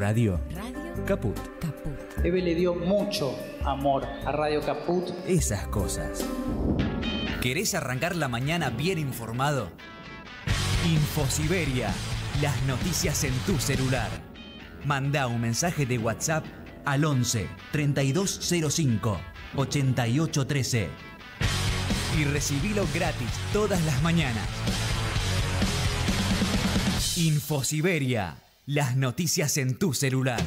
Radio. Caput. Caput. Eve le dio mucho amor a Radio Caput. Esas cosas. ¿Querés arrancar la mañana bien informado? Infosiberia. Las noticias en tu celular. Manda un mensaje de WhatsApp al 11 3205 8813 y recibilo gratis todas las mañanas. Infosiberia las noticias en tu celular.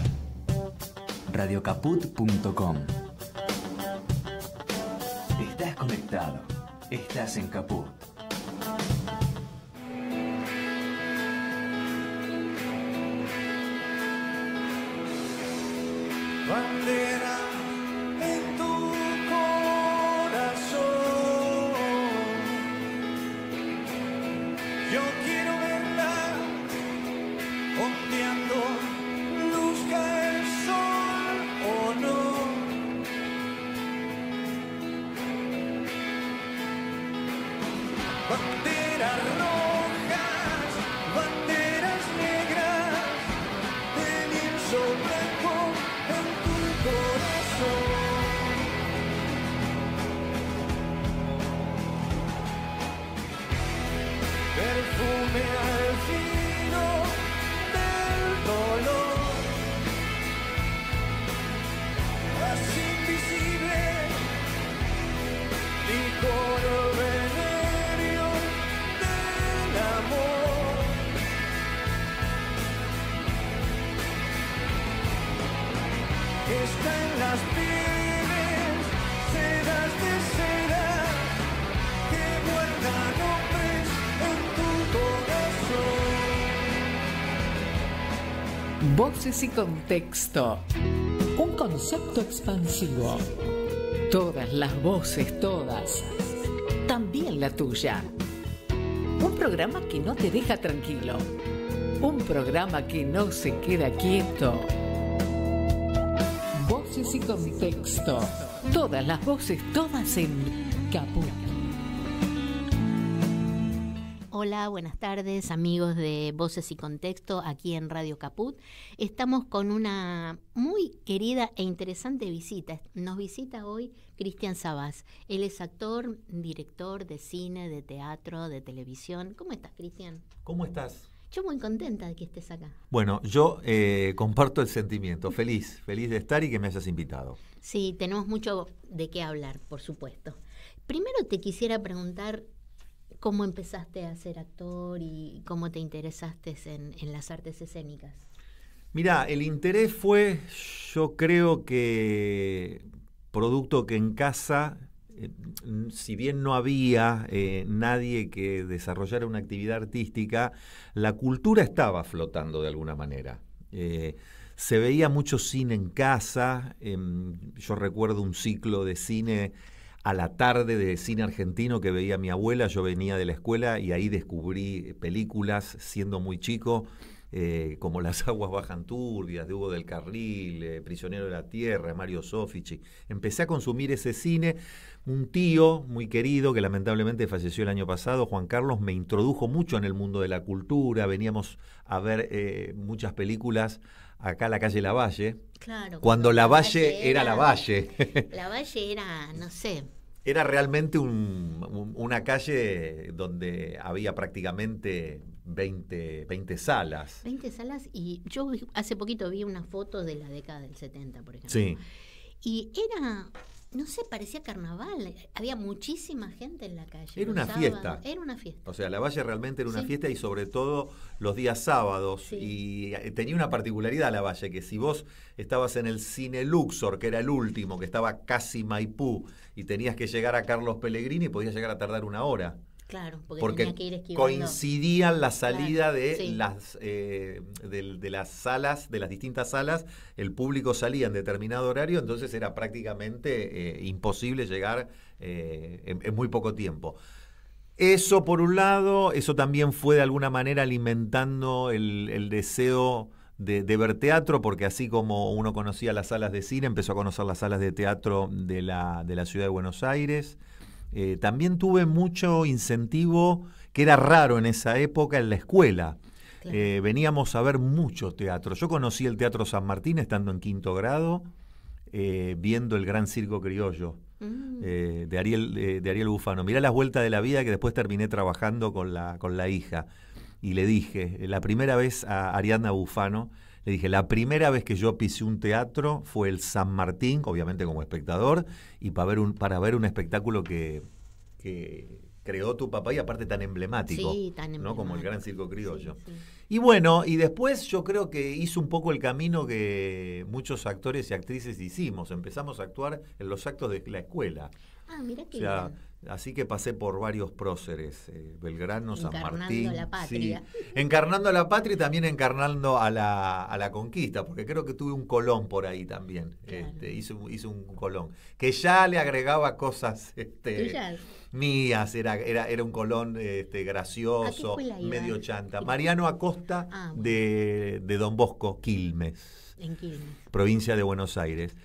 Radiocaput.com Estás conectado. Estás en Caput. Voces y contexto. Un concepto expansivo. Todas las voces, todas. También la tuya. Un programa que no te deja tranquilo. Un programa que no se queda quieto. Voces y contexto. Todas las voces, todas en Caput. Hola, buenas tardes amigos de Voces y Contexto aquí en Radio Caput. Estamos con una muy querida e interesante visita. Nos visita hoy Cristian Sabás. Él es actor, director de cine, de teatro, de televisión. ¿Cómo estás, Cristian? ¿Cómo estás? Yo muy contenta de que estés acá. Bueno, yo eh, comparto el sentimiento, feliz, feliz de estar y que me hayas invitado. Sí, tenemos mucho de qué hablar, por supuesto. Primero te quisiera preguntar cómo empezaste a ser actor y cómo te interesaste en, las artes escénicas? Mira, el interés fue, yo creo que producto que en casa, eh, si bien no había eh, nadie que desarrollara una actividad artística, la cultura estaba flotando de alguna manera. Eh, se veía mucho cine en casa, em, yo recuerdo un ciclo de cine a la tarde de cine argentino que veía mi abuela. Yo venía de la escuela y ahí descubrí eh, películas siendo muy chico. Eh, como Las Aguas Bajan Turbias, de Hugo del Carril, eh, Prisionero de la Tierra, Mario Sofici. Empecé a consumir ese cine. Un tío muy querido, que lamentablemente falleció el año pasado, Juan Carlos, me introdujo mucho en el mundo de la cultura. Veníamos a ver muchas películas acá la calle Lavalle. Claro. Cuando Lavalle la era, Valle. Lavalle. Lavalle era, no sé. Era realmente una calle donde había prácticamente 20, 20 salas. 20 salas y yo hace poquito vi una foto de la década del 70, por ejemplo. Sí. Y era no sé, parecía carnaval. Había muchísima gente en la calle. Era una fiesta. Era una fiesta. O sea, la valle realmente era una fiesta y sobre todo los días sábados. Y eh, tenía una particularidad la valle, que si vos estabas en el cine Luxor, que era el último, que estaba casi Maipú, y tenías que llegar a Carlos Pellegrini, podías llegar a tardar una hora. Claro, porque, coincidían la salida de, las, eh, las salas, de las distintas salas, el público salía en determinado horario, entonces era prácticamente eh, imposible llegar eh, en, muy poco tiempo. Eso por un lado, eso también fue de alguna manera alimentando el, deseo de, ver teatro, porque así como uno conocía las salas de cine, empezó a conocer las salas de teatro de la, de la ciudad de Buenos Aires. Eh, también tuve mucho incentivo que era raro en esa época en la escuela. Eh, veníamos a ver mucho teatro. Yo conocí el Teatro San Martín estando en quinto grado, eh, viendo el Gran Circo Criollo mm. de, Ariel, Bufano. Mirá las vueltas de la vida que después terminé trabajando con la, con la hija. Y le dije, la primera vez a Ariana Bufano, le dije, la primera vez que yo pisé un teatro fue el San Martín, obviamente como espectador, y para ver un, para ver un espectáculo que, creó tu papá y aparte tan emblemático, sí, tan emblemático. ¿no? como el Gran Circo Criollo. Y bueno, y después yo creo que hizo un poco el camino que muchos actores y actrices hicimos. Empezamos a actuar en los actos de la escuela. Ah, mira qué bien Así que pasé por varios próceres, eh, Belgrano, San Martín. Encarnando la patria. Encarnando a la patria y también encarnando a la, conquista, porque creo que tuve un colón por ahí también. Este, un colón, que ya le agregaba cosas este, mías, era, un colón este, gracioso, medio chanta. Mariano Acosta ah, de, de Don Bosco, Quilmes. Provincia de Buenos Aires.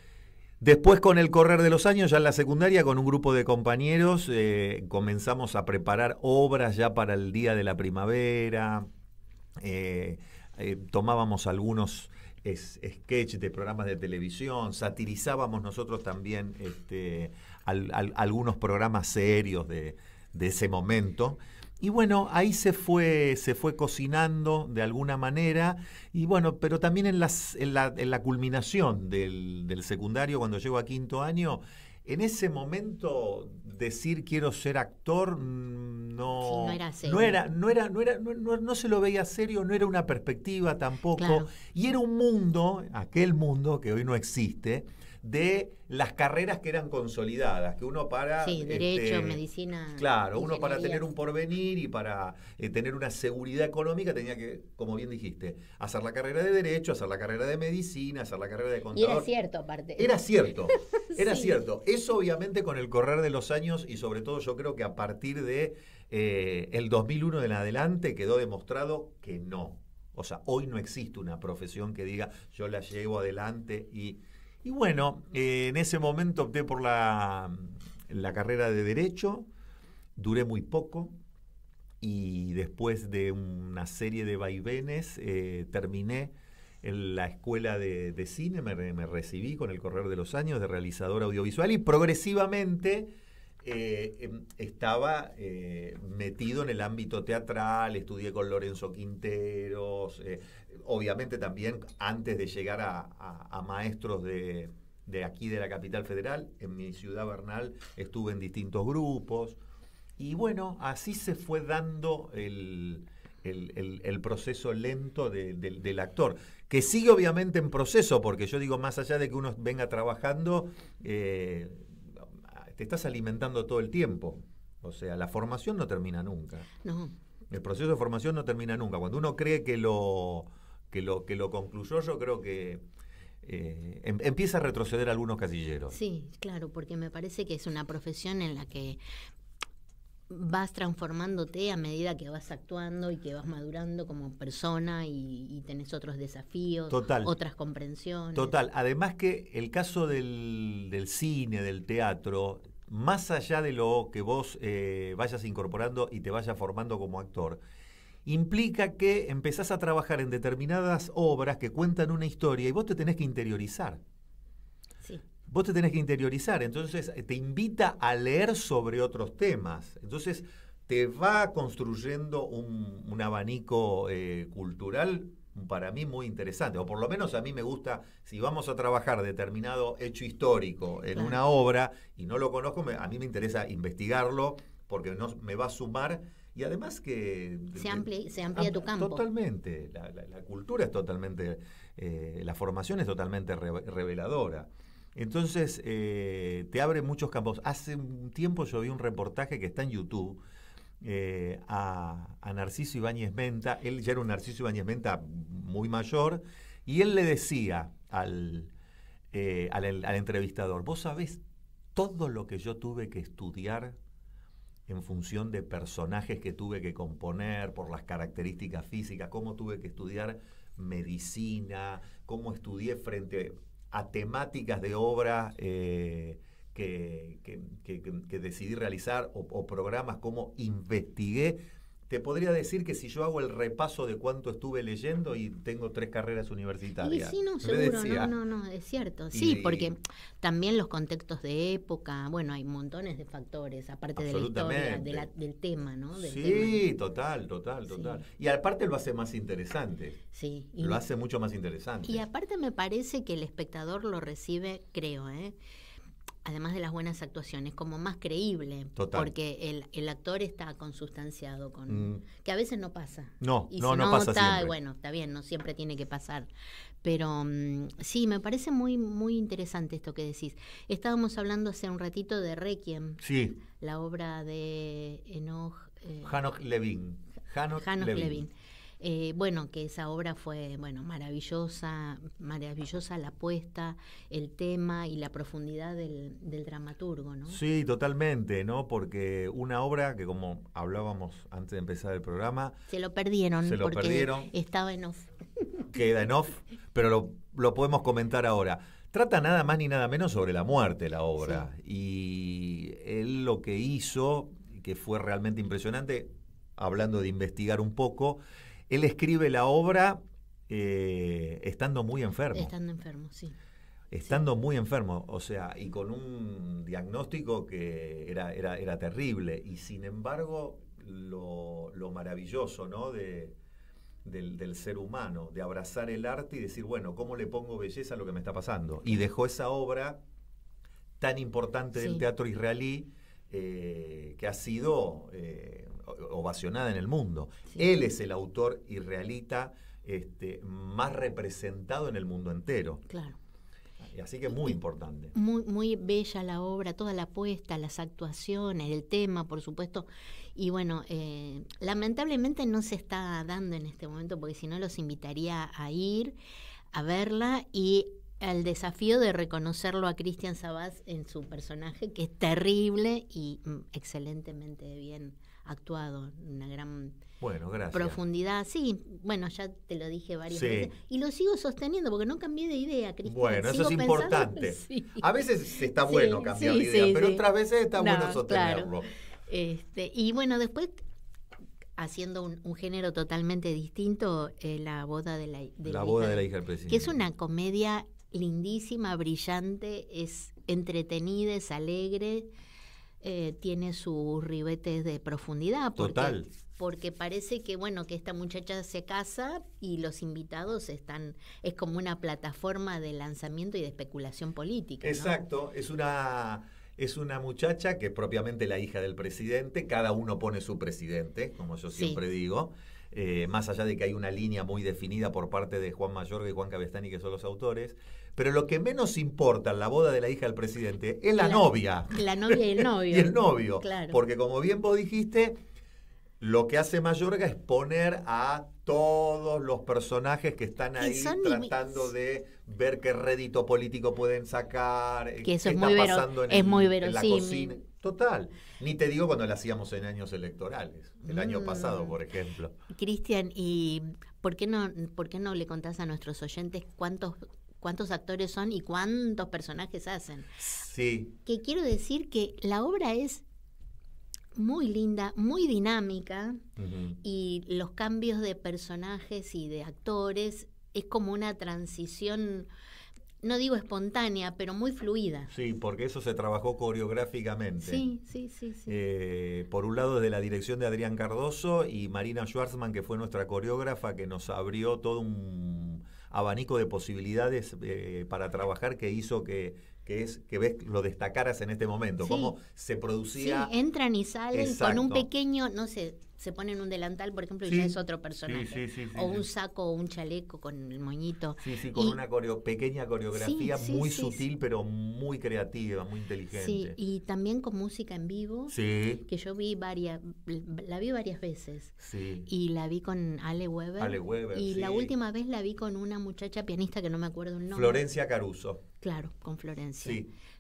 Después con el correr de los años, ya en la secundaria, con un grupo de compañeros, eh, comenzamos a preparar obras ya para el día de la primavera. Eh, eh, tomábamos algunos sketches de programas de televisión, satirizábamos nosotros también este, algunos programas serios de ese momento. Y bueno, ahí se fue, se fue cocinando de alguna manera, y bueno, pero también en, en, la, en la, culminación del, del secundario, cuando llego a quinto año, en ese momento decir quiero ser actor mm, no, no, era no era no era no se lo veía serio no era una perspectiva tampoco y era un mundo aquel mundo que hoy no existe de las carreras que eran consolidadas, que uno para... Sí, este, derecho, medicina. Claro, uno para tener un porvenir y para eh, tener una seguridad económica tenía que, como bien dijiste, hacer la carrera de derecho, hacer la carrera de medicina, hacer la carrera de contador. Y era cierto, aparte. Era cierto, era cierto. Eso obviamente con el correr de los años y sobre todo yo creo que a partir de eh, el 2001 en adelante quedó demostrado que no. O sea, hoy no existe una profesión que diga yo la llevo adelante y y bueno, eh, en ese momento opté por la, carrera de Derecho, duré muy poco, y después de una serie de vaivenes eh, terminé en la escuela de, cine, me, recibí con el correr de los años de realizador audiovisual y progresivamente eh, em, estaba eh, metido en el ámbito teatral, estudié con Lorenzo Quinteros, eh, obviamente también antes de llegar a, maestros de, aquí de la capital federal, en mi ciudad Bernal estuve en distintos grupos y bueno, así se fue dando el, proceso lento del actor, que sigue obviamente en proceso, porque yo digo, más allá de que uno venga trabajando, te estás alimentando todo el tiempo. O sea, la formación no termina nunca. No. El proceso de formación no termina nunca. Cuando uno cree que lo, que lo, que lo concluyó, yo creo que eh, em, empieza a retroceder algunos casilleros. Sí, claro, porque me parece que es una profesión en la que vas transformándote a medida que vas actuando y que vas madurando como persona y, tenés otros desafíos, otras comprensiones. Total. Además que el caso del, cine, del teatro, más allá de lo que vos eh, vayas incorporando y te vayas formando como actor, implica que empezás a trabajar en determinadas obras que cuentan una historia y vos te tenés que interiorizar vos te tenés que interiorizar, entonces eh, te invita a leer sobre otros temas. Entonces te va construyendo un, abanico eh, cultural para mí muy interesante, o por lo menos a mí me gusta, si vamos a trabajar determinado hecho histórico en una obra y no lo conozco, a mí me interesa investigarlo porque no, me va a sumar y además que... Se, amplía tu campo. Totalmente, la, cultura es totalmente, eh, la formación es totalmente reveladora. Entonces, eh, te abre muchos campos. Hace un tiempo yo vi un reportaje que está en YouTube eh, a, Narciso Ibáñez Menta. Él ya era un Narciso Ibáñez Menta muy mayor. Y él le decía eh, al, al entrevistador, vos sabés todo lo que yo tuve que estudiar en función de personajes que tuve que componer, por las características físicas, cómo tuve que estudiar medicina, cómo estudié frente a temáticas de obra eh, que, decidí realizar o programas como investigué te podría decir que si yo hago el repaso de cuánto estuve leyendo y tengo tres carreras universitarias. sí, no, seguro, no, no, no, es cierto. Sí, porque también los contextos de época, bueno, hay montones de factores, aparte de la historia, del tema, ¿no? sí, total, total, total. Y aparte lo hace más interesante. Sí. lo hace mucho más interesante. Y aparte me parece que el espectador lo recibe, creo, ¿eh? además de las buenas actuaciones, como más creíble. Porque el, el, actor está consustanciado con. Mm. que a veces no pasa. No, y no, si no, pasa. Está, Bueno, está bien, no siempre tiene que pasar. Pero mm, sí, me parece muy, muy interesante esto que decís. Estábamos hablando hace un ratito de Requiem. Sí. La obra de Enoch. Eh, Levin. Eh, bueno, que esa obra fue bueno maravillosa, maravillosa la apuesta, el tema y la profundidad del, dramaturgo, ¿no? Sí, totalmente, ¿no? Porque una obra que como hablábamos antes de empezar el programa se lo perdieron, estaba en off. Queda en off, pero lo, podemos comentar ahora. Trata nada más ni nada menos sobre la muerte la obra. Y él lo que hizo, que fue realmente impresionante, hablando de investigar un poco, él escribe la obra eh, estando muy enfermo. Estando enfermo, sí. Estando muy enfermo, o sea, y con un diagnóstico que era, era, era terrible. Y sin embargo, lo, maravilloso ¿no? del, ser humano, de abrazar el arte y decir, bueno, ¿cómo le pongo belleza a lo que me está pasando? Y dejó esa obra tan importante del teatro israelí eh, que ha sido eh, ovacionada en el mundo. Él es el autor israelita este, más representado en el mundo entero. Claro. Así que muy importante. Muy, muy bella la obra, toda la apuesta, las actuaciones, el tema, por supuesto. Y bueno, eh, lamentablemente no se está dando en este momento, porque si no los invitaría a ir a verla y el desafío de reconocerlo a Cristian Sabaz en su personaje, que es terrible y mm, excelentemente bien actuado en una gran profundidad. Sí, bueno, ya te lo dije varias veces. Y lo sigo sosteniendo porque no cambié de idea, Cristina. Bueno, eso es importante. A veces está bueno cambiar de idea, pero otras veces está bueno sostenerlo. Este, y bueno, después haciendo un, género totalmente distinto, eh, La boda de la, la, de la hija del presidente. Que es una comedia lindísima, brillante, es entretenida, es alegre, eh, tiene sus ribetes de profundidad. Porque, Porque parece que, bueno, que esta muchacha se casa y los invitados están, es como una plataforma de lanzamiento y de especulación política. Exacto, es una... Es una muchacha que es propiamente la hija del presidente, cada uno pone su presidente, como yo siempre digo, eh, más allá de que hay una línea muy definida por parte de Juan Mayor y Juan Cabestani, que son los autores, pero lo que menos importa en la boda de la hija del presidente es la, novia. La novia y el novio. y el novio. Porque como bien vos dijiste, lo que hace Mayorga es poner a todos los personajes que están ahí tratando de ver qué rédito político pueden sacar, que es está pasando en, es muy en la cocina. Total. Ni te digo cuando lo hacíamos en años electorales, el año mm. pasado, por ejemplo. Cristian, ¿y por qué, no, por qué no le contás a nuestros oyentes cuántos cuántos actores son y cuántos personajes hacen. Sí. Que quiero decir que la obra es muy linda, muy dinámica y los cambios de personajes y de actores es como una transición no digo espontánea, pero muy fluida. Sí, porque eso se trabajó coreográficamente. Sí, sí, sí. sí. Eh, por un lado, desde la dirección de Adrián Cardoso y Marina Schwarzman, que fue nuestra coreógrafa, que nos abrió todo un abanico de posibilidades eh, para trabajar que hizo que, que es que ves lo destacaras en este momento, cómo se producía. Sí, entran y salen con un pequeño, no sé, se ponen un delantal, por ejemplo, y ya es otro personaje. o un saco o un chaleco con el moñito. Sí, sí, con una pequeña coreografía muy sutil, pero muy creativa, muy inteligente. Sí, y también con música en vivo, que yo vi varias, la vi varias veces. Y la vi con Ale Weber. Ale Weber. Y la última vez la vi con una muchacha pianista que no me acuerdo el nombre. Florencia Caruso. Claro, con Florencia.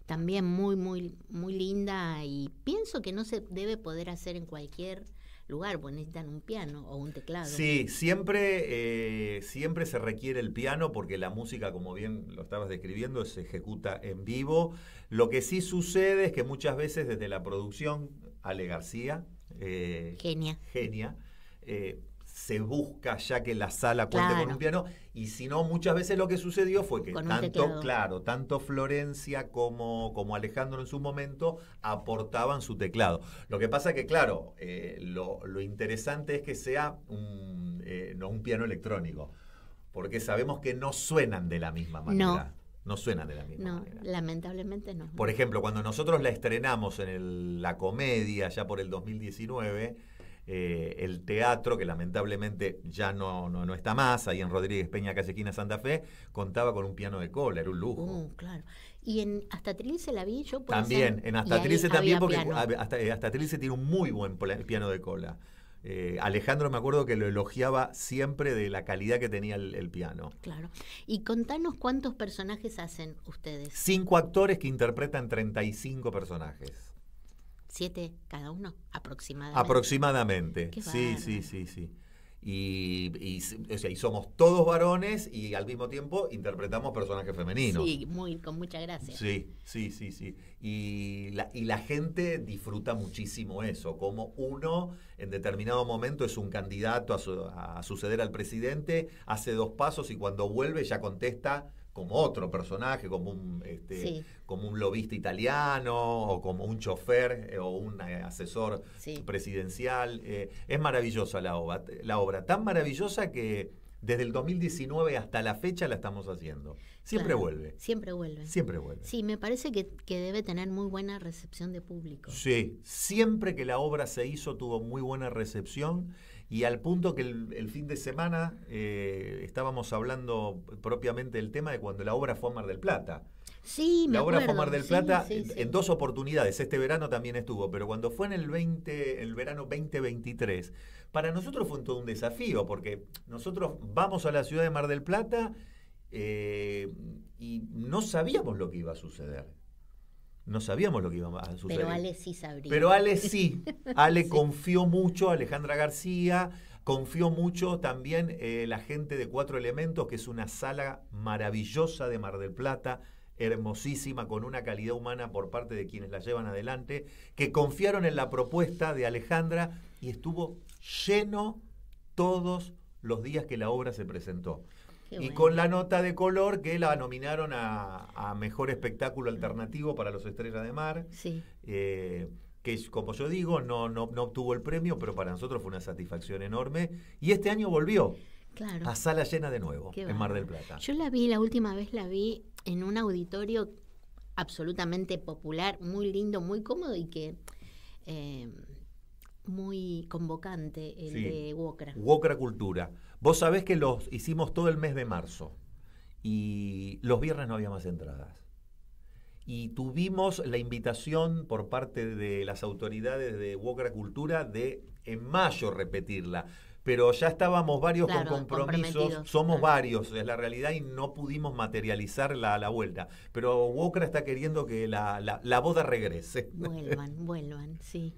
También muy, muy, muy linda y pienso que no se debe poder hacer en cualquier lugar, porque necesitan un piano o un teclado. Sí, siempre, eh, siempre se requiere el piano porque la música, como bien lo estabas describiendo, se ejecuta en vivo. Lo que sí sucede es que muchas veces desde la producción, Ale García, eh, genia, eh, se busca ya que la sala cuente con un piano y si no, muchas veces lo que sucedió fue que tanto, claro, tanto Florencia como, como Alejandro en su momento aportaban su teclado. Lo que pasa que, claro, eh, lo, interesante es que sea un, eh, un piano electrónico, porque sabemos que no suenan de la misma manera. No. No suenan de la misma no, lamentablemente no. Por ejemplo, cuando nosotros la estrenamos en la comedia ya por el 2019, eh, el teatro, que lamentablemente ya no, no, está más, ahí en Rodríguez Peña, Callequina Santa Fe, contaba con un piano de cola, era un lujo. Uh, y en Hasta Trilce la vi yo. También, en Hasta también, porque hasta, eh, tiene un muy buen piano de cola. Eh, Alejandro me acuerdo que lo elogiaba siempre de la calidad que tenía el, el, piano. Claro. Y contanos cuántos personajes hacen ustedes. Cinco actores que interpretan 35 personajes. ¿Siete cada uno? Aproximadamente. Aproximadamente. sí, sí, sí, sí. Y, y, y, somos todos varones y al mismo tiempo interpretamos personajes femeninos. Sí, muy, con mucha gracia. Sí, sí, sí, sí. Y la, y la gente disfruta muchísimo eso, como uno en determinado momento es un candidato a, a suceder al presidente, hace dos pasos y cuando vuelve ya contesta como otro personaje, como un, este, como un lobista italiano o como un chofer eh, o un eh, asesor presidencial. Eh, es maravillosa la obra, la obra, tan maravillosa que desde el 2019 hasta la fecha la estamos haciendo. Siempre vuelve. Siempre vuelve. Siempre vuelve. Sí, me parece que, que, debe tener muy buena recepción de público. Sí, siempre que la obra se hizo tuvo muy buena recepción. Y al punto que el, fin de semana eh, estábamos hablando propiamente del tema de cuando la obra fue a Mar del Plata. Sí, me La obra fue a Mar del Plata en, dos oportunidades. Este verano también estuvo, pero cuando fue en el 20, el verano 2023, para nosotros fue todo un desafío, porque nosotros vamos a la ciudad de Mar del Plata eh, y no sabíamos lo que iba a suceder no sabíamos lo que iba a suceder. Pero Ale sí sabría. Pero Ale sí. Ale confió mucho, a Alejandra García, confió mucho también eh, la gente de Cuatro Elementos, que es una sala maravillosa de Mar del Plata, hermosísima, con una calidad humana por parte de quienes la llevan adelante, que confiaron en la propuesta de Alejandra y estuvo lleno todos los días que la obra se presentó y con la nota de color que la nominaron a, Mejor Espectáculo mm. Alternativo para los Estrellas de Mar. Eh, que como yo digo, no, obtuvo el premio, pero para nosotros fue una satisfacción enorme. Y este año volvió. a sala llena de nuevo en Mar del Plata. Yo la vi, la última vez la vi en un auditorio absolutamente popular, muy lindo, muy cómodo y que eh, muy convocante, el de Wokra. Wokra Cultura. Vos sabés que los hicimos todo el mes de marzo y los viernes no había más entradas. Y tuvimos la invitación por parte de las autoridades de Wocra Cultura de en mayo repetirla. Pero ya estábamos varios con compromisos, somos varios, es la realidad, y no pudimos materializar a la vuelta. Pero Wocra está queriendo que la, la boda regrese. Vuelvan, vuelvan, sí.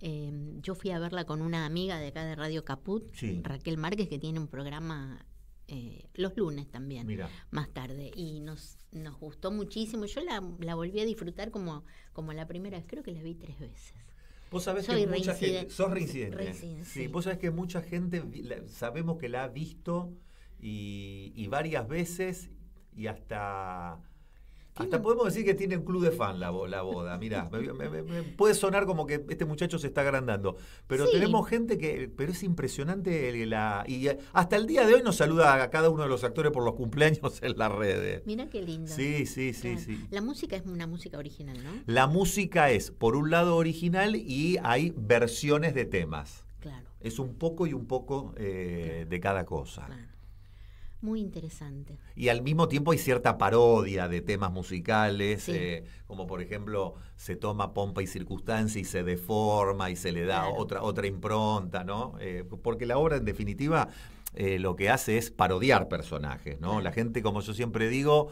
Em, yo fui a verla con una amiga de acá de Radio Caput, Raquel Márquez, que tiene un programa eh, los lunes también, más tarde. Y nos, nos gustó muchísimo. Yo la, volví a disfrutar como, como la primera vez, creo que la vi tres veces. Vos sabés que mucha gente. Sos reincidente. sí. vos sabés que mucha gente sabemos que la ha visto y varias veces y hasta hasta podemos decir que tiene un club de fan la, la boda. Mirá, puede sonar como que este muchacho se está agrandando. Pero tenemos gente que. Pero es impresionante la. Y hasta el día de hoy nos saluda a cada uno de los actores por los cumpleaños en las redes. Mira qué lindo. Sí, sí, sí, sí. La música es una música original, ¿no? La música es, por un lado, original y hay versiones de temas. Claro. Es un poco y un poco eh, de cada cosa. Claro muy interesante. Y al mismo tiempo hay cierta parodia de temas musicales, eh, como por ejemplo se toma pompa y circunstancia y se deforma y se le da otra, otra impronta, ¿no? Eh, porque la obra en definitiva eh, lo que hace es parodiar personajes, ¿no? La gente, como yo siempre digo,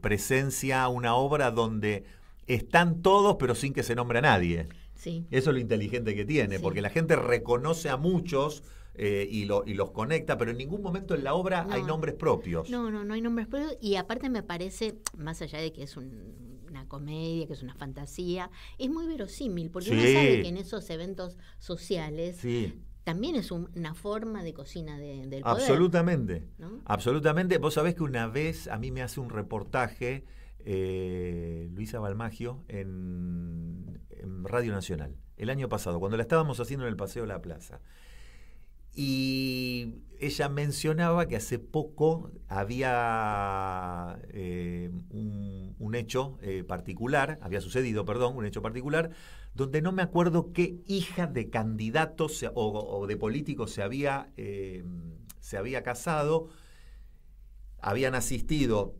presencia una obra donde están todos pero sin que se nombre a nadie. Sí. Eso es lo inteligente que tiene, porque la gente reconoce a muchos eh, y, los conecta, pero en ningún momento en la obra hay nombres propios. No, no, no hay nombres propios. Y aparte me parece, más allá de que es una comedia, que es una fantasía, es muy verosímil, porque uno sabe que en esos eventos sociales también es una forma de cocina del poder. Absolutamente. Absolutamente. Vos sabés que una vez a mí me hace un reportaje eh, Luisa Balmagio en, en Radio Nacional, el año pasado, cuando la estábamos haciendo en el Paseo de la Plaza. Y ella mencionaba que hace poco había eh, un, hecho eh, particular, había sucedido, perdón, un hecho particular, donde no me acuerdo qué hija de candidatos o, de políticos eh, se había, casado. Habían asistido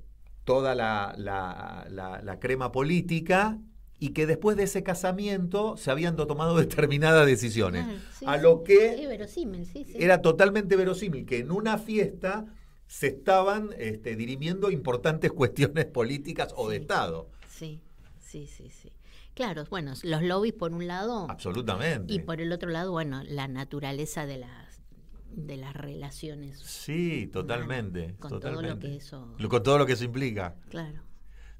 toda la, la crema política y que después de ese casamiento se habían tomado determinadas decisiones. Ah, a lo que era totalmente verosímil que en una fiesta se estaban este, dirimiendo importantes cuestiones políticas o de Estado. Sí, sí, sí, sí. Claro, bueno, los lobbies por un lado. Absolutamente. Y por el otro lado, bueno, la naturaleza de las de las relaciones. Sí, totalmente. lo Con todo lo que eso implica. Claro.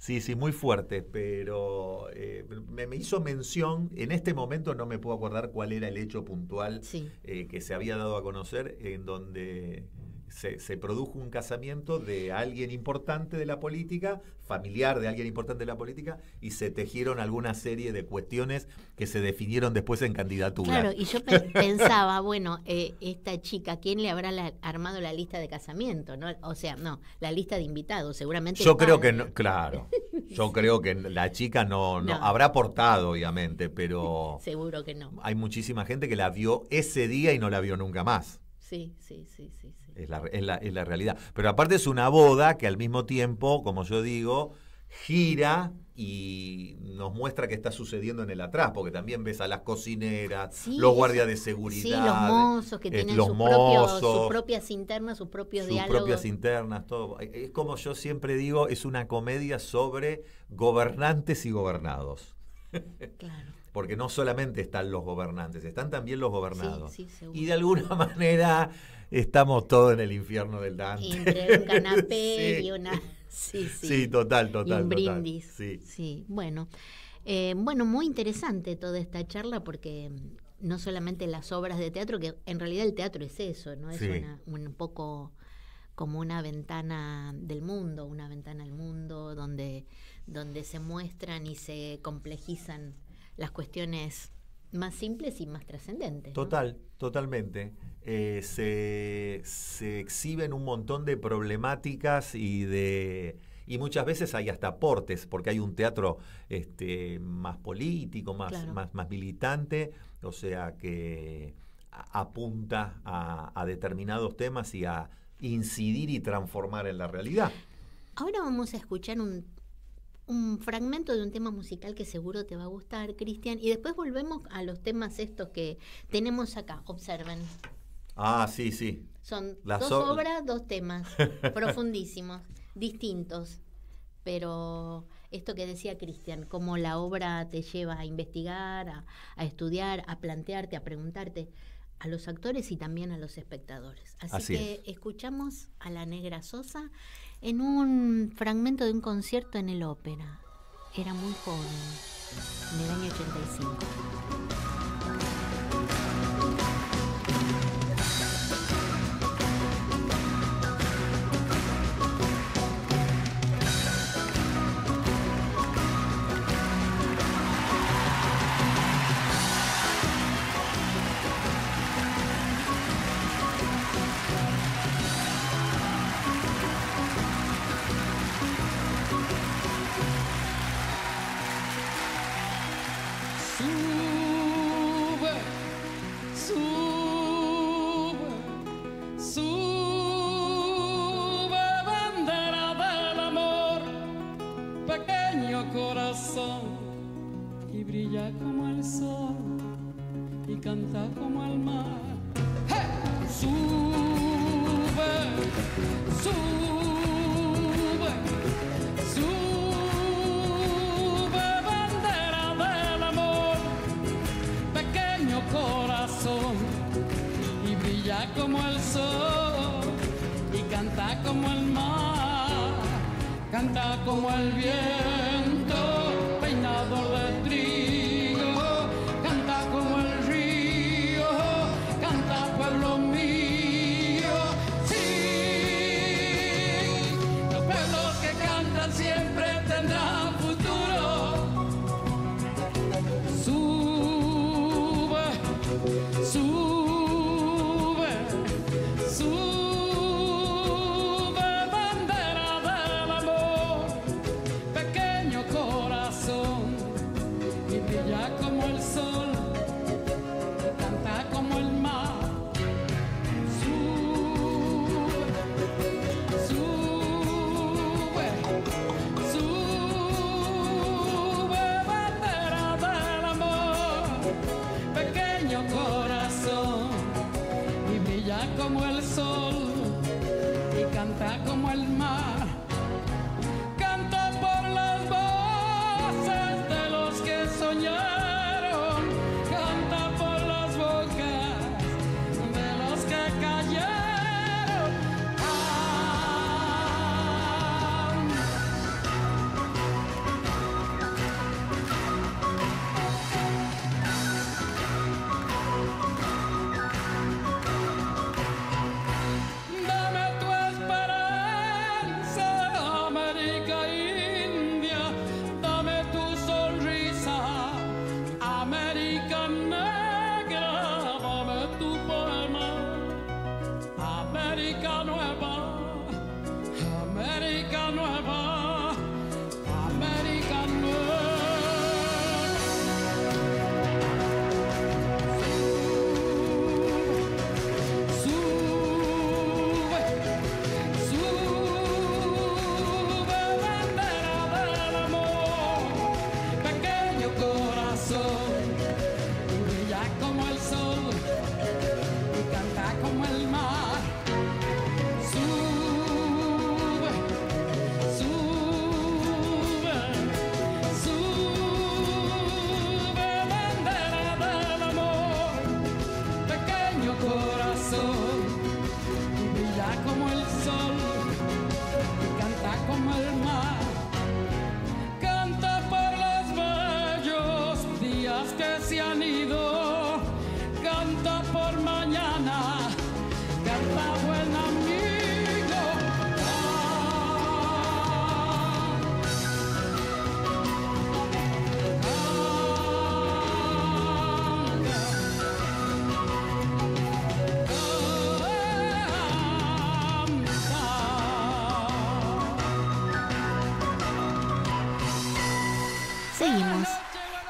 Sí, sí, muy fuerte, pero eh, me, hizo mención, en este momento no me puedo acordar cuál era el hecho puntual eh, que se había dado a conocer, en donde se, produjo un casamiento de alguien importante de la política, familiar de alguien importante de la política, y se tejieron alguna serie de cuestiones que se definieron después en candidatura. Claro, y yo pensaba, bueno, eh, esta chica, ¿quién le habrá armado la lista de casamiento? ¿no? O sea, no, la lista de invitados, seguramente. Yo creo que no, claro. Yo creo que la chica no, no. habrá aportado, obviamente, pero. Seguro que no. Hay muchísima gente que la vio ese día y no la vio nunca más. Sí, sí, sí, sí. Es la, realidad. Pero aparte es una boda que al mismo tiempo, como yo digo, gira y nos muestra que está sucediendo en el atrás, porque también ves a las cocineras, los guardias de seguridad. los mozos que eh, tienen sus, propias internas, sus propios sus propias internas, todo. Eh, es como yo siempre digo, es una comedia sobre gobernantes y gobernados. Claro porque no solamente están los gobernantes, están también los gobernados. y de alguna manera estamos todos en el infierno del Dante. Entre un canapé y una... Sí, sí. sí, total, total. un brindis. sí. sí. bueno. Eh, bueno, muy interesante toda esta charla porque mm, no solamente las obras de teatro, que en realidad el teatro es eso, ¿no? Es una, un poco como una ventana del mundo, una ventana al mundo donde, donde se muestran y se complejizan las cuestiones más simples y más trascendentes. Total, totalmente. Eh, se, exhiben un montón de problemáticas y de... Y muchas veces hay hasta aportes, porque hay un teatro este, más político, más, más, más militante, o sea que apunta a, determinados temas y a incidir y transformar en la realidad. Ahora vamos a escuchar un fragmento de un tema musical que seguro te va a gustar, Cristian, y después volvemos a los temas estos que tenemos acá. Observen. Ah, sí, sí. Son dos obras, dos temas profundísimos, distintos. Pero esto que decía Cristian, como la obra te lleva a investigar, a, estudiar, a plantearte, a preguntarte a los actores y también a los espectadores. Así, que escuchamos a la Negra Sosa en un fragmento de un concierto en el ópera. Era muy joven, en el año 85.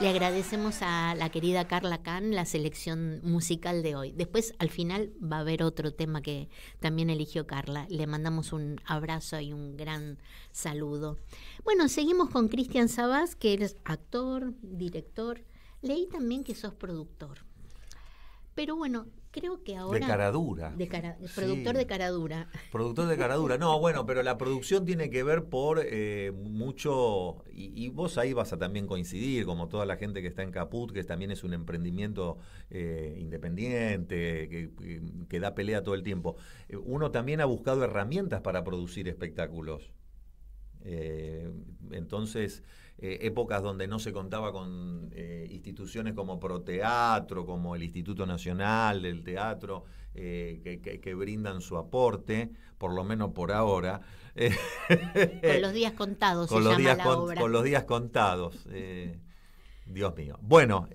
Le agradecemos a la querida Carla Kahn la selección musical de hoy. Después, al final, va a haber otro tema que también eligió Carla. Le mandamos un abrazo y un gran saludo. Bueno, seguimos con Cristian Sabás, que eres actor, director. Leí también que sos productor. Pero bueno, creo que ahora... De caradura. productor de caradura. Productor de caradura. No, bueno, pero la producción tiene que ver por eh, mucho... Y, vos ahí vas a también coincidir, como toda la gente que está en Caput, que también es un emprendimiento eh, independiente, que, da pelea todo el tiempo. Eh, uno también ha buscado herramientas para producir espectáculos. entonces, eh, épocas donde no se contaba con eh, instituciones como Proteatro, como el Instituto Nacional del Teatro, eh, que, brindan su aporte, por lo menos por ahora. con los días contados, con los días con los días contados. Dios mío. Bueno,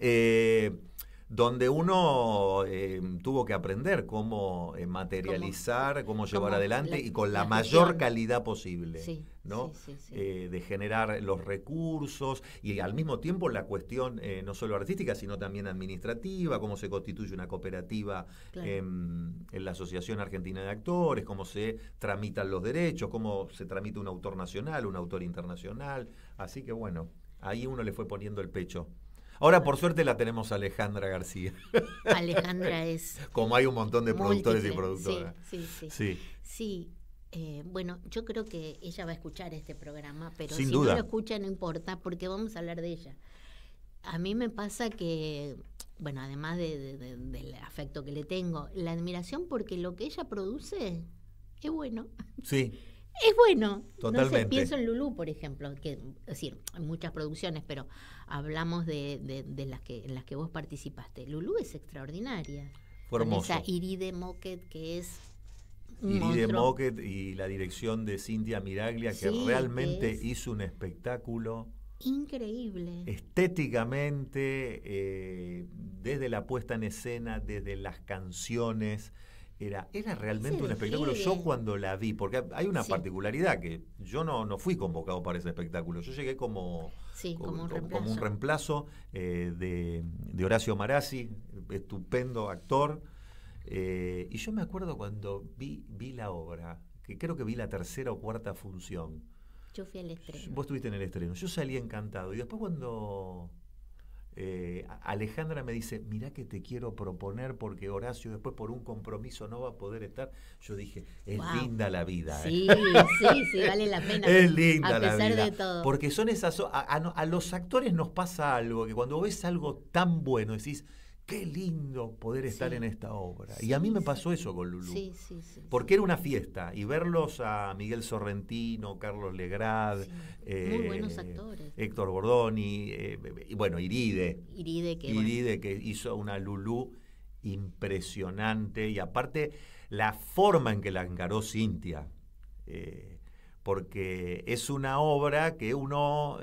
donde uno eh, tuvo que aprender cómo eh, materializar, cómo, llevar adelante y con la, mayor calidad posible. ¿no? Eh, de generar los recursos y al mismo tiempo la cuestión no solo artística, sino también administrativa, cómo se constituye una cooperativa em, en la Asociación Argentina de Actores, cómo se tramitan los derechos, cómo se tramita un autor nacional, un autor internacional. Así que bueno, ahí uno le fue poniendo el pecho. Ahora, por suerte, la tenemos Alejandra García. Alejandra es. Como hay un montón de productores y productoras. Sí, sí, sí. Sí, eh, bueno, yo creo que ella va a escuchar este programa, pero si no lo escucha, no importa, porque vamos a hablar de ella. A mí me pasa que, bueno, además del afecto que le tengo, la admiración porque lo que ella produce es bueno. Sí. Es bueno. Totalmente. pienso en Lulu, por ejemplo, que, es decir, hay muchas producciones, pero hablamos de, las que en las que vos participaste. Lulú es extraordinaria. hermoso. Con esa Iride Moquet que es Iride Moquet y la dirección de Cintia Miraglia que realmente hizo un espectáculo increíble. Estéticamente, eh, desde la puesta en escena, desde las canciones, era, era realmente un espectáculo. Yo cuando la vi, porque hay una particularidad que yo no, no fui convocado para ese espectáculo, yo llegué como sí, como, un reemplazo eh, de, de, Horacio Marazzi, estupendo actor. Eh, y yo me acuerdo cuando vi, vi la obra, que creo que vi la tercera o cuarta función. Yo fui al estreno. Vos estuviste en el estreno. Yo salí encantado. Y después cuando eh, Alejandra me dice, mirá que te quiero proponer porque Horacio después por un compromiso no va a poder estar. Yo dije, es linda la vida. Eh". Sí, sí, sí, vale la pena. Es linda a pesar De todo. Porque son esas... A, a los actores nos pasa algo, que cuando ves algo tan bueno decís qué lindo poder estar en esta obra. y a mí me pasó eso con Lulú. porque era una fiesta y verlos a Miguel Sorrentino, Carlos Legrad, eh, muy buenos actores. Héctor Bordoni, eh, y bueno, Iride. Iride, que, hizo una Lulú impresionante y aparte la forma en que la encaró Cintia. Eh, porque es una obra que uno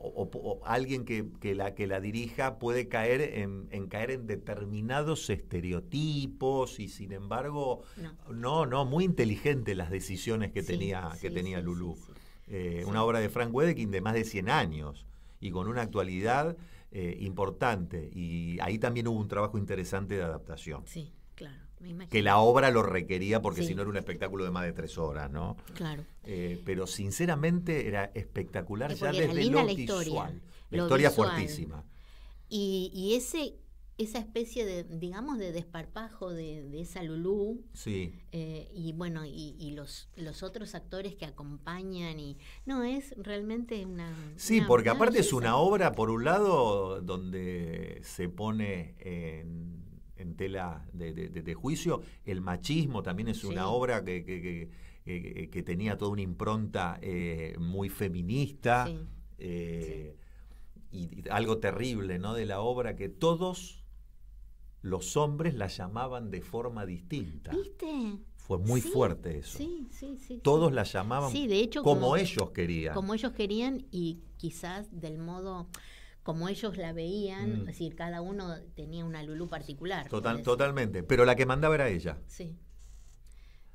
o, alguien que, la, que la dirija puede caer en, caer en determinados estereotipos y sin embargo, no, no, muy inteligente las decisiones que tenía, que tenía eh, una obra de Frank Wedekind de más de 100 años y con una actualidad eh, importante y ahí también hubo un trabajo interesante de adaptación que la obra lo requería porque si no era un espectáculo de más de tres horas, ¿no? Claro. Eh, pero sinceramente era espectacular ya desde lo la historia, La historia fuertísima. Y, ese esa especie de, digamos, de desparpajo de, esa Lulú. Sí. Eh, y bueno, y, los, los otros actores que acompañan y... No, es realmente una... Sí, porque aparte es una obra, por un lado, donde se pone en en tela de, juicio. El machismo también es una obra que, eh, que, tenía toda una impronta eh, muy feminista eh, Y, algo terrible ¿no? de la obra que todos los hombres la llamaban de forma distinta. ¿Viste? Fue muy fuerte eso. Sí, sí, sí. Todos la llamaban como ellos querían. Como ellos querían y quizás del modo como ellos la veían, mm. es decir, cada uno tenía una Lulú particular. Total, totalmente, pero la que mandaba era ella. Sí.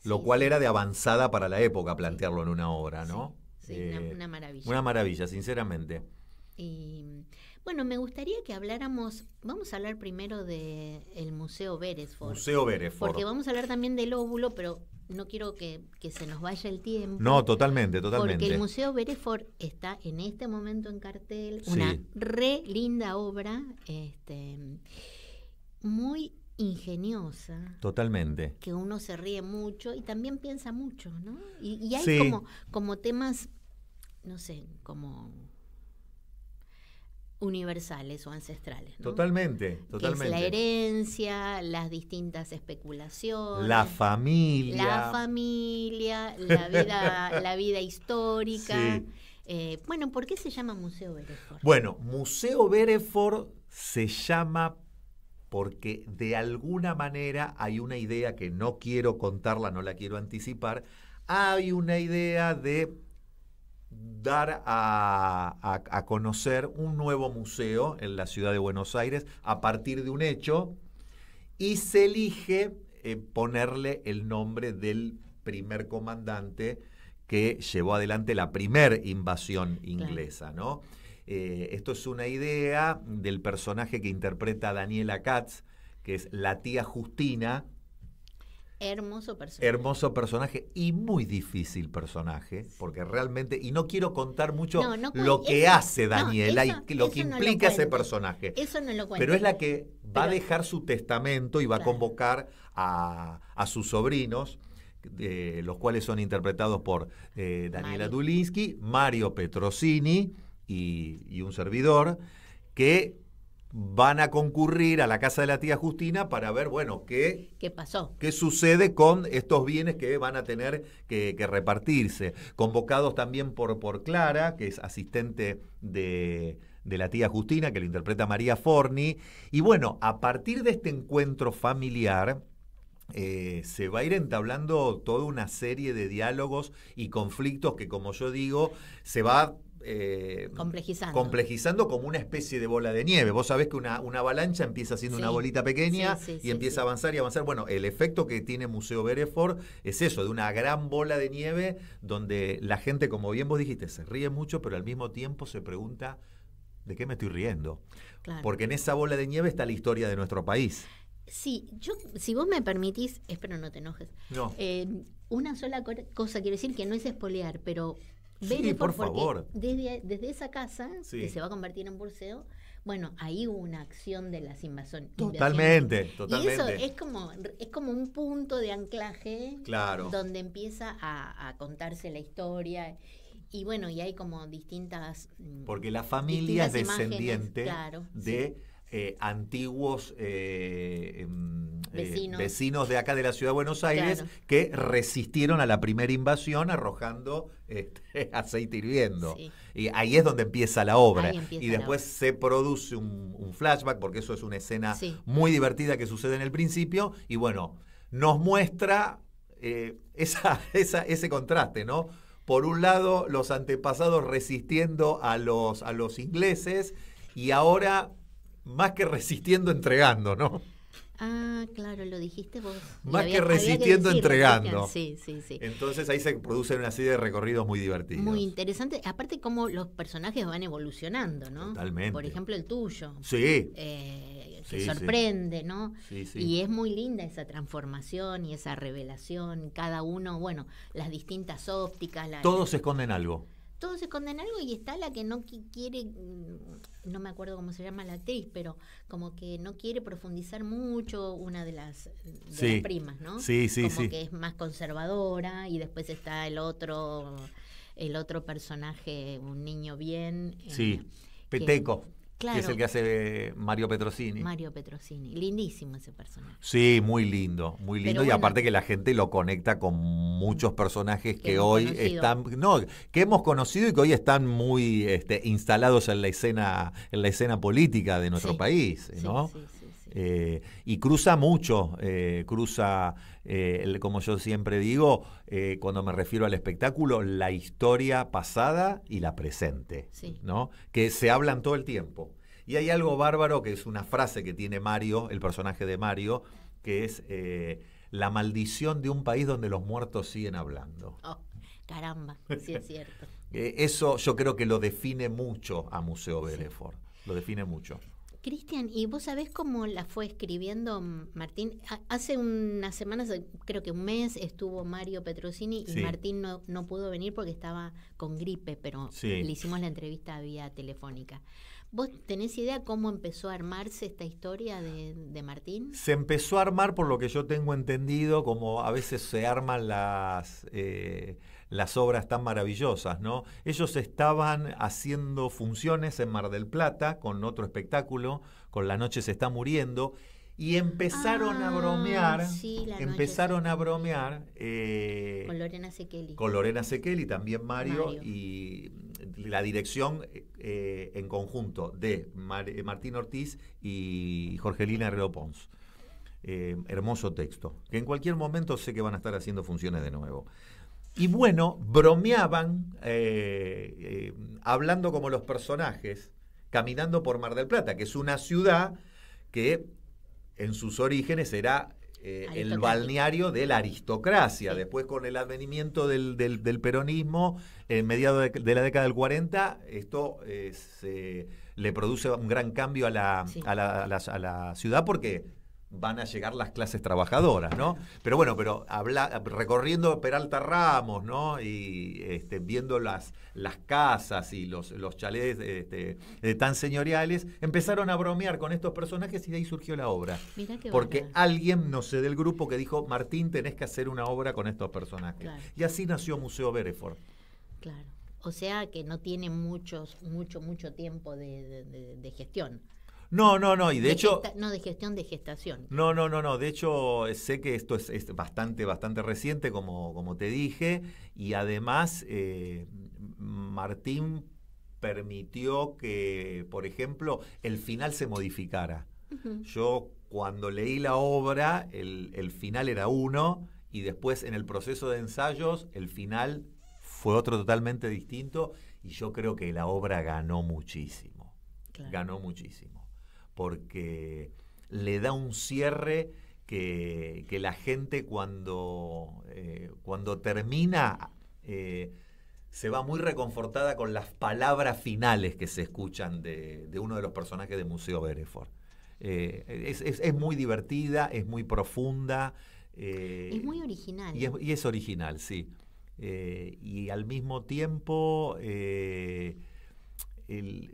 Lo cual era de avanzada para la época plantearlo en una obra, ¿no? Sí, eh, una, maravilla. Una maravilla, sinceramente. bueno, me gustaría que habláramos, vamos a hablar primero del Museo Beresford. Museo Beresford. Porque vamos a hablar también del óvulo, pero no quiero que, se nos vaya el tiempo. No, totalmente, totalmente. Porque el Museo Berefort está en este momento en cartel, una re linda obra, este, muy ingeniosa. Totalmente. Que uno se ríe mucho y también piensa mucho, ¿no? Y, hay como, como temas, no sé, como universales o ancestrales. Totalmente, totalmente. es la herencia, las distintas especulaciones. La familia. La familia, la vida, la vida histórica. Eh, bueno, ¿por qué se llama Museo Bereford? Bueno, Museo Bereford se llama porque de alguna manera hay una idea que no quiero contarla, no la quiero anticipar, hay una idea de dar a, conocer un nuevo museo en la ciudad de Buenos Aires a partir de un hecho y se elige eh, ponerle el nombre del primer comandante que llevó adelante la primera invasión inglesa, ¿no? Eh, esto es una idea del personaje que interpreta Daniela Katz, que es la tía Justina, Hermoso personaje. Hermoso personaje y muy difícil personaje, porque realmente, y no quiero contar mucho lo que hace Daniela y lo que implica ese personaje. Eso no lo cuento. Pero es la que va a dejar su testamento y va a convocar a, sus sobrinos. los cuales son interpretados por eh, Daniela Dulinsky, Mario Petrosini y, y un servidor, que van a concurrir a la casa de la tía Justina para ver, bueno, qué, ¿Qué pasó. ¿Qué sucede con estos bienes que van a tener que, repartirse? Convocados también por, por Clara, que es asistente de, de la tía Justina, que lo interpreta María Forni. Y bueno, a partir de este encuentro familiar, eh, se va a ir entablando toda una serie de diálogos y conflictos que, como yo digo, se va eh, complejizando. complejizando como una especie de bola de nieve. Vos sabés que una, una avalancha empieza siendo una bolita pequeña y empieza a avanzar y avanzar. Bueno, el efecto que tiene Museo Bereford es eso, de una gran bola de nieve donde la gente, como bien vos dijiste, se ríe mucho, pero al mismo tiempo se pregunta, ¿de qué me estoy riendo? Porque en esa bola de nieve está la historia de nuestro país. Sí, yo, si vos me permitís, espero no te enojes. No. Eh, una sola cosa quiero decir que no es espolear, pero sí, por favor. Desde, esa casa, que se va a convertir en Burceo, bueno, ahí una acción de las invasiones. Totalmente, totalmente. Y eso es como, es como un punto de anclaje donde empieza a, contarse la historia y bueno, y hay como distintas... Mm, porque la familia es descendiente de eh, antiguos eh, em, eh, vecinos. de acá de la Ciudad de Buenos Aires que resistieron a la primera invasión arrojando este, aceite hirviendo. Y ahí es donde empieza la obra. y después se produce un, flashback, porque eso es una escena muy divertida que sucede en el principio, y bueno, nos muestra ese contraste, ¿no? Por un lado, los antepasados resistiendo a los, a los ingleses y ahora más que resistiendo, entregando, ¿no? Ah, claro, lo dijiste vos. Más que resistiendo, entregando. Sí, sí, sí. Entonces ahí se producen una serie de recorridos muy divertidos. Muy interesante. Aparte, cómo los personajes van evolucionando, ¿no? Totalmente. Por ejemplo, el tuyo. Sí. Se eh, sorprende, ¿no? Sí, sí. Y es muy linda esa transformación y esa revelación. Cada uno, bueno, las distintas ópticas. La, Todos esconden algo todos se condenan algo y está la que no quiere, mm, no me acuerdo cómo se llama la actriz, pero como que no quiere profundizar mucho una de las, primas, ¿no? Sí, sí, como que es más conservadora y después está el otro, el otro personaje, un niño bien. Eh, sí, Peteco. Que es el que hace Mario Petrosini. Mario Petrosini. Lindísimo ese personaje. Sí, muy lindo, muy lindo. y aparte que la gente lo conecta con muchos personajes que, hoy están. No, que hemos conocido y que hoy están muy este, instalados en la escena, en la escena política de nuestro país. ¿no? sí, eh, y cruza mucho, eh, cruza, eh, como yo siempre digo, cuando me refiero al espectáculo, la historia pasada y la presente, ¿no? que se hablan todo el tiempo. Y hay algo bárbaro que es una frase que tiene Mario, el personaje de Mario, que es la maldición de un país donde los muertos siguen hablando. Oh, caramba, sí es cierto. eso yo creo que lo define mucho a Museo Berefort, lo define mucho. Cristian, ¿y vos sabés cómo la fue escribiendo mm, Martín? Hace unas semanas, eh, creo que un mes, estuvo Mario Petrosini y Martín no, no, pudo venir porque estaba con gripe, pero le hicimos la entrevista vía telefónica. ¿Vos tenés idea cómo empezó a armarse esta historia de, Martín? Se empezó a armar por lo que yo tengo entendido, como a veces se arman las... Eh, las obras tan maravillosas, ¿no? Ellos estaban haciendo funciones en Mar del Plata con otro espectáculo, con La Noche se está muriendo, y empezaron a ah, bromear, empezaron a bromear eh, con Lorena Sekeli. Con también Mario, y la dirección eh, en conjunto de eh, Martín Ortiz y Jorgelina Herrero Pons. hermoso texto, que en cualquier momento sé que van a estar haciendo funciones de nuevo. Y bueno, bromeaban eh, eh, hablando como los personajes, caminando por Mar del Plata, que es una ciudad que en sus orígenes era eh, el balneario de la aristocracia. Después, con el advenimiento del, peronismo, en mediados de, la década del 40, esto le produce un gran cambio a la ciudad porque van a llegar las clases trabajadoras, ¿no? Pero bueno, pero habla, recorriendo Peralta Ramos, ¿no? Y este, viendo las, las casas y los, los chalés este, eh, tan señoriales, empezaron a bromear con estos personajes y de ahí surgió la obra. Porque alguien, no sé, del grupo que dijo, Martín, tenés que hacer una obra con estos personajes. Y así nació Museo Bereford. Claro. O sea que no tiene muchos, mucho, mucho tiempo de gestión. No, no, no, y de, hecho... no, de gestión de gestación. No, no, no, no, de hecho eh, sé que esto es, bastante, bastante reciente, como, como te dije, y además eh, Martín permitió que, por ejemplo, el final se modificara. Yo cuando leí la obra, el, final era uno, y después en el proceso de ensayos, el final fue otro totalmente distinto, y yo creo que la obra ganó muchísimo. Ganó muchísimo porque le da un cierre que, la gente cuando, eh, cuando termina eh, se va muy reconfortada con las palabras finales que se escuchan de, uno de los personajes de Museo Bereford. Eh, es, muy divertida, es muy profunda. es muy original. y es original, sí. y al mismo tiempo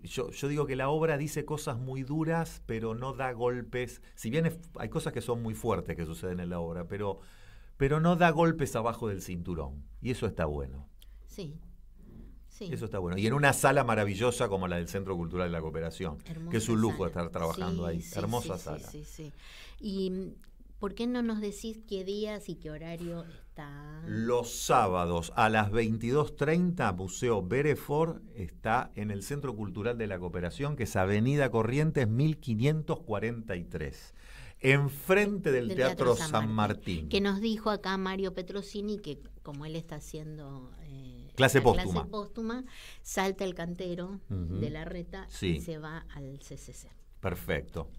yo, digo que la obra dice cosas muy duras, pero no da golpes. Si bien hay cosas que son muy fuertes que suceden en la obra, pero, pero no da golpes abajo del cinturón. Y eso está bueno. Sí. sí. Eso está bueno. Y en una sala maravillosa como la del Centro Cultural de la Cooperación, que es un lujo estar trabajando ahí. hermosa sala. sí, sí. ¿Y por qué no nos decís qué días y qué horario los sábados a las 22.30, Museo Berefor está en el Centro Cultural de la Cooperación, que es Avenida Corrientes 1543 enfrente del, Teatro, San, Martín, Que nos dijo acá Mario Petrosini que como él está haciendo eh, clase, póstuma. salta el cantero de la reta y se va al CCC. Perfecto,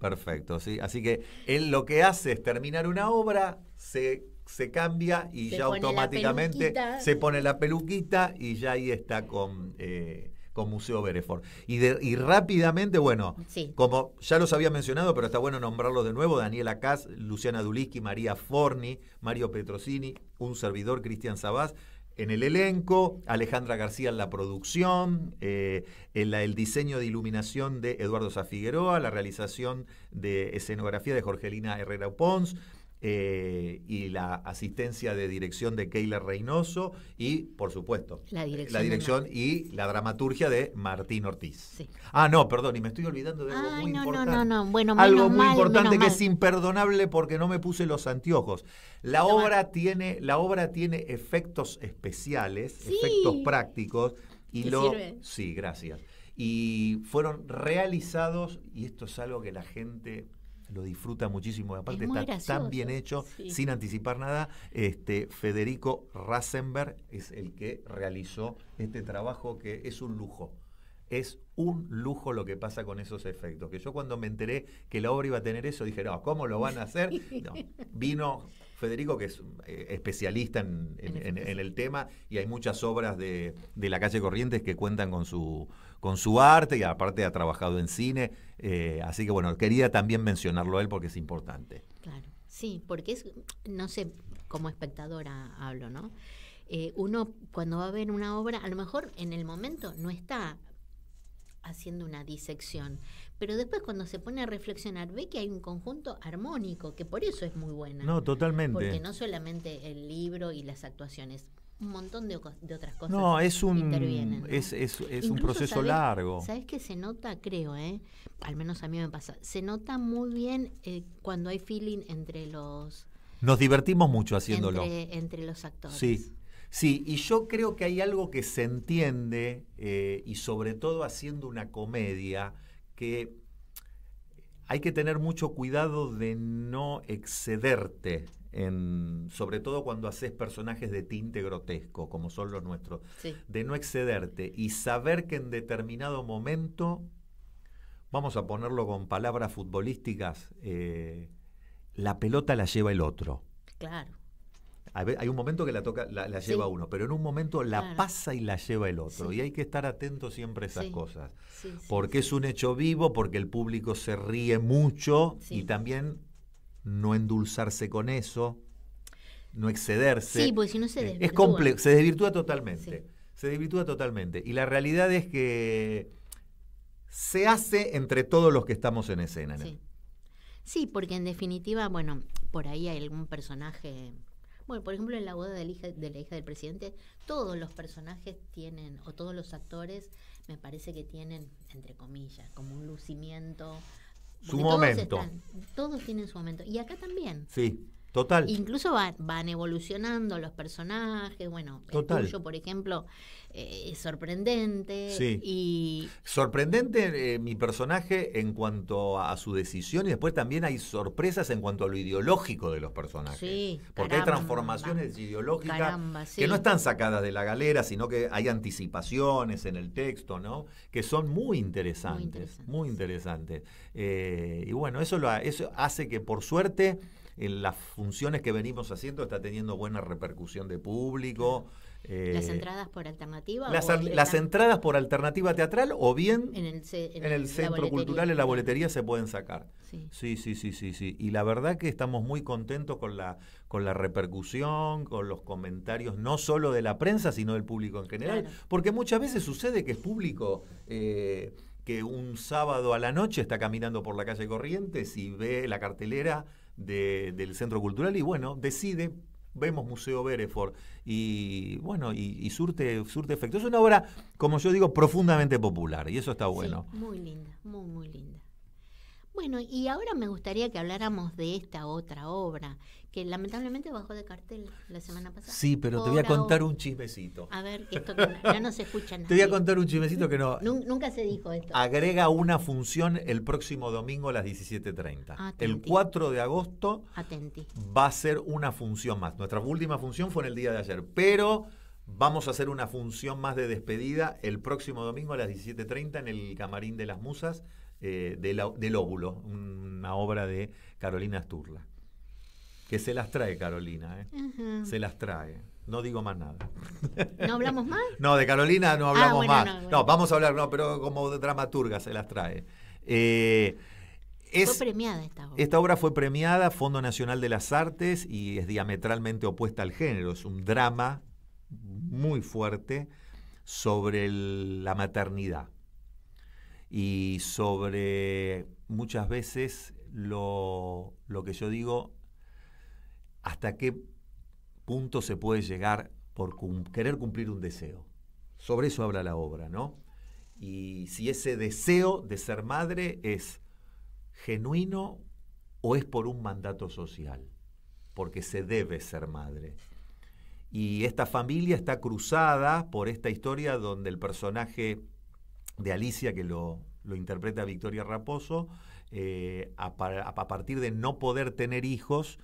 perfecto. ¿sí? Así que él lo que hace es terminar una obra, se se cambia y ya automáticamente se pone la peluquita y ya ahí está con... Eh, con Museo Bereford. Y, rápidamente, bueno, como ya los había mencionado, pero está bueno nombrarlos de nuevo, Daniela Cas, Luciana Duliski, María Forni, Mario Petrosini, un servidor, Cristian Sabás, en el elenco, Alejandra García en la producción, eh, en el diseño de iluminación de Eduardo Zafigueroa, la realización de escenografía de Jorgelina Herrera Pons, eh, y la asistencia de dirección de Keiler Reynoso y, por supuesto, la eh, dirección, y la dramaturgia de Martín Ortiz. Ah, no, perdón, y me estoy olvidando de algo muy importante. No, no, bueno, algo muy importante que es imperdonable porque no me puse los anteojos. La obra tiene, la obra tiene efectos especiales, efectos prácticos y lo sí, gracias. Y fueron realizados y esto es algo que la gente lo disfruta muchísimo. Aparte está tan bien hecho, sin anticipar nada. Este, Federico Rasenberg es el que realizó este trabajo que es un lujo. Es un lujo lo que pasa con esos efectos. Que yo cuando me enteré que la obra iba a tener eso, dije, no, ¿cómo lo van a hacer? Vino Federico, que es eh, especialista en, el tema, y hay muchas obras de, de la calle Corrientes que cuentan con su con su arte y aparte ha trabajado en cine. Eh, así que bueno, quería también mencionarlo a él porque es importante. Claro, sí, porque es, no sé, como espectadora hablo, ¿no? Eh, uno cuando va a ver una obra, a lo mejor en el momento no está haciendo una disección, pero después cuando se pone a reflexionar ve que hay un conjunto armónico, que por eso es muy buena. No, totalmente. Porque no solamente el libro y las actuaciones, un montón de, otras cosas. No, es un, Es, un proceso largo. ¿Sabes que se nota, creo, eh? al menos a mí me pasa, se nota muy bien eh, cuando hay feeling entre los... Nos divertimos mucho haciéndolo. Entre, los actores. Sí, sí, y yo creo que hay algo que se entiende, eh, y sobre todo haciendo una comedia, que hay que tener mucho cuidado de no excederte en, sobre todo cuando haces personajes de tinte grotesco, como son los nuestros, de no excederte y saber que en determinado momento, vamos a ponerlo con palabras futbolísticas, eh, la pelota la lleva el otro. Claro. hay un momento que la toca, la, lleva uno, pero en un momento la pasa y la lleva el otro. Y hay que estar atento siempre a esas cosas. porque es un hecho vivo, porque el público se ríe mucho y también no endulzarse con eso, no excederse. Sí, porque si no se eh, desvirtúa. Es complejo, se desvirtúa totalmente. Se desvirtúa totalmente. Y la realidad es que se hace entre todos los que estamos en escena. ¿no? Sí. porque en definitiva, bueno, por ahí hay algún personaje bueno, por ejemplo, en la boda de la hija del presidente, todos los personajes tienen, o todos los actores, me parece que tienen, entre comillas, como un lucimiento su momento. Todos, tienen su momento. Y acá también. Sí. Total. Incluso van, evolucionando los personajes. Bueno, el tuyo, por ejemplo, eh, es sorprendente. Sí. Y... Sorprendente eh, mi personaje en cuanto a su decisión y después también hay sorpresas en cuanto a lo ideológico de los personajes. Sí, porque hay transformaciones ideológicas que no están sacadas de la galera, sino que hay anticipaciones en el texto, ¿no? Que son muy interesantes. Muy interesantes. Eh, y bueno, eso, lo, eso hace que por suerte en las funciones que venimos haciendo está teniendo buena repercusión de público. Eh, ¿Las entradas por alternativa? Las, entradas por alternativa teatral o bien en el, centro cultural, en la boletería se pueden sacar. Sí. sí. sí, sí, sí, Y la verdad que estamos muy contentos con la, con la repercusión, con los comentarios, no solo de la prensa, sino del público en general. Porque muchas veces sucede que es público... Eh, que un sábado a la noche está caminando por la calle Corrientes y ve la cartelera de, del Centro Cultural y bueno, decide vemos Museo Bereford y bueno, y, surte, surte efecto. Es una obra, como yo digo, profundamente popular y eso está bueno. muy linda, muy, muy linda. Bueno, y ahora me gustaría que habláramos de esta otra obra que lamentablemente bajó de cartel la semana pasada. Sí, pero te voy a contar un chismecito. A ver, esto ya no se escucha nada. Te voy a contar un chismecito que no... Nunca se dijo esto. Agrega una función el próximo domingo a las 17.30. El 4 de agosto va a ser una función más. Nuestra última función fue en el día de ayer, pero... Vamos a hacer una función más de despedida el próximo domingo a las 17.30 en el Camarín de las Musas eh, del, del Óvulo, una obra de Carolina Asturla que se las trae Carolina, ¿eh? se las trae. No digo más nada. ¿No hablamos más? no, de Carolina no ah, hablamos más. No, vamos a hablar, pero como dramaturga se las trae. Eh, fue premiada esta obra. Esta obra fue premiada, Fondo Nacional de las Artes, y es diametralmente opuesta al género. Es un drama muy fuerte sobre la maternidad y sobre muchas veces lo que yo digo hasta qué punto se puede llegar por querer cumplir un deseo. Sobre eso habla la obra, ¿no? Y si ese deseo de ser madre es genuino o es por un mandato social, porque se debe ser madre. Y esta familia está cruzada por esta historia donde el personaje de Alicia, que lo, interpreta Victoria Raposo, eh, a, partir de no poder tener hijos,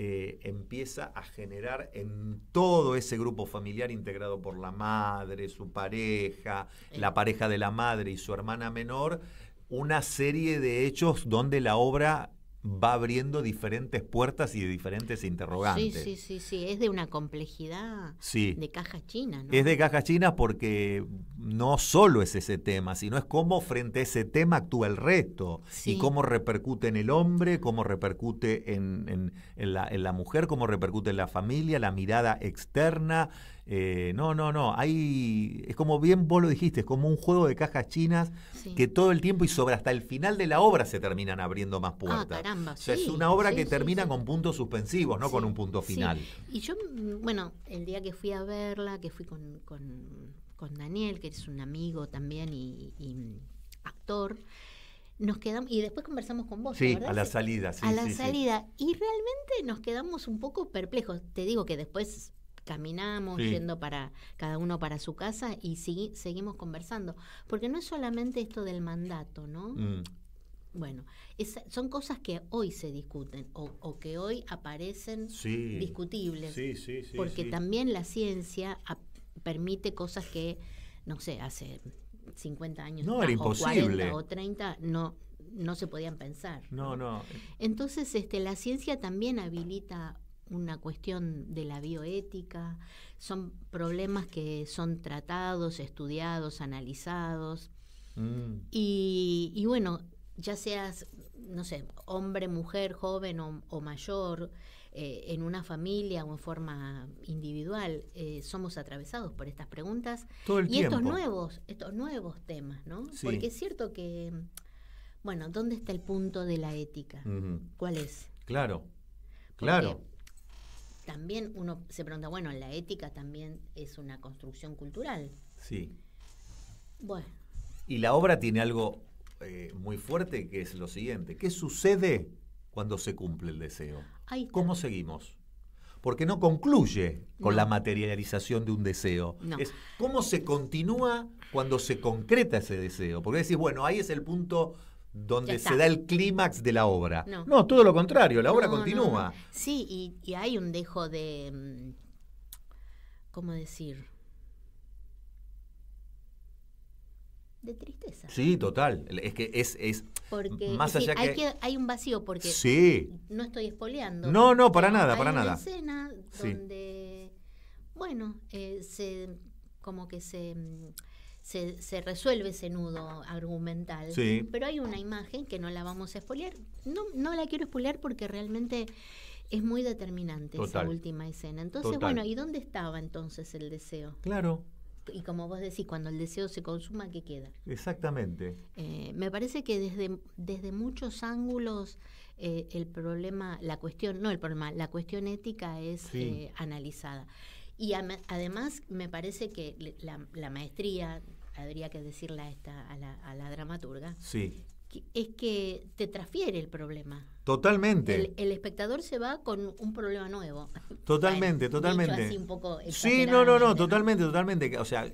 eh, empieza a generar en todo ese grupo familiar integrado por la madre, su pareja, la pareja de la madre y su hermana menor, una serie de hechos donde la obra va abriendo diferentes puertas y diferentes interrogantes. Sí, sí, sí, es de una complejidad de caja china Es de cajas chinas porque no solo es ese tema, sino es cómo frente a ese tema actúa el resto y cómo repercute en el hombre, cómo repercute en, la, mujer, cómo repercute en la familia, la mirada externa. Eh, no, no, no, hay, es como bien vos lo dijiste, es como un juego de cajas chinas que todo el tiempo y sobre hasta el final de la obra se terminan abriendo más ah, puertas es una obra que termina con puntos suspensivos, no con un punto final. Y yo, bueno, el día que fui a verla, que fui con, Daniel, que es un amigo también y, mm, actor, nos quedamos, y después conversamos con vos. Sí, a la salida, sí. A la salida, y realmente nos quedamos un poco perplejos. Te digo que después caminamos yendo para cada uno para su casa y seguimos conversando porque no es solamente esto del mandato no mm. Bueno, son cosas que hoy se discuten o, que hoy aparecen discutibles. porque también la ciencia permite cosas que, no sé, hace 50 años o 40 o 30 no, no se podían pensar. No, no. Entonces, este, la ciencia también habilita una cuestión de la bioética, son problemas que son tratados, estudiados, analizados. Mm. Y, y, bueno, ya seas, no sé, hombre, mujer, joven o, mayor, eh, en una familia o en forma individual, eh, somos atravesados por estas preguntas. y estos nuevos, estos nuevos temas, ¿no? Porque es cierto que, bueno, ¿dónde está el punto de la ética? ¿Cuál es? Claro, claro. también uno se pregunta, bueno, la ética también es una construcción cultural. Sí. Bueno. Y la obra tiene algo eh, muy fuerte que es lo siguiente. ¿Qué sucede cuando se cumple el deseo? ¿Cómo seguimos? Porque no concluye con la materialización de un deseo. Es cómo se continúa cuando se concreta ese deseo. Porque decís, bueno, ahí es el punto donde se da el clímax de la obra. No. todo lo contrario, la obra continúa. Sí, y, y hay un dejo de... Mm, ¿Cómo decir? de tristeza. Sí, total. Es que es, más allá que... Hay que... hay un vacío porque no estoy espoleando. No, no, para nada, hay una escena donde bueno, eh, se como que mm, se, se resuelve ese nudo argumental. Pero hay una imagen que no la vamos a espolear. No, no la quiero espolear porque realmente es muy determinante esa última escena. Entonces, bueno, ¿y dónde estaba entonces el deseo? Claro, y como vos decís, cuando el deseo se consuma, ¿qué queda? Exactamente. Eh, me parece que desde, desde muchos ángulos eh, el problema, la cuestión, no el problema, la cuestión ética es eh, analizada. Y además me parece que la, maestría, habría que decirla esta, a, la, a la dramaturga, sí es que te transfiere el problema. Totalmente. El, espectador se va con un problema nuevo. Totalmente, totalmente. sí, no, no, no, totalmente, totalmente. O sea,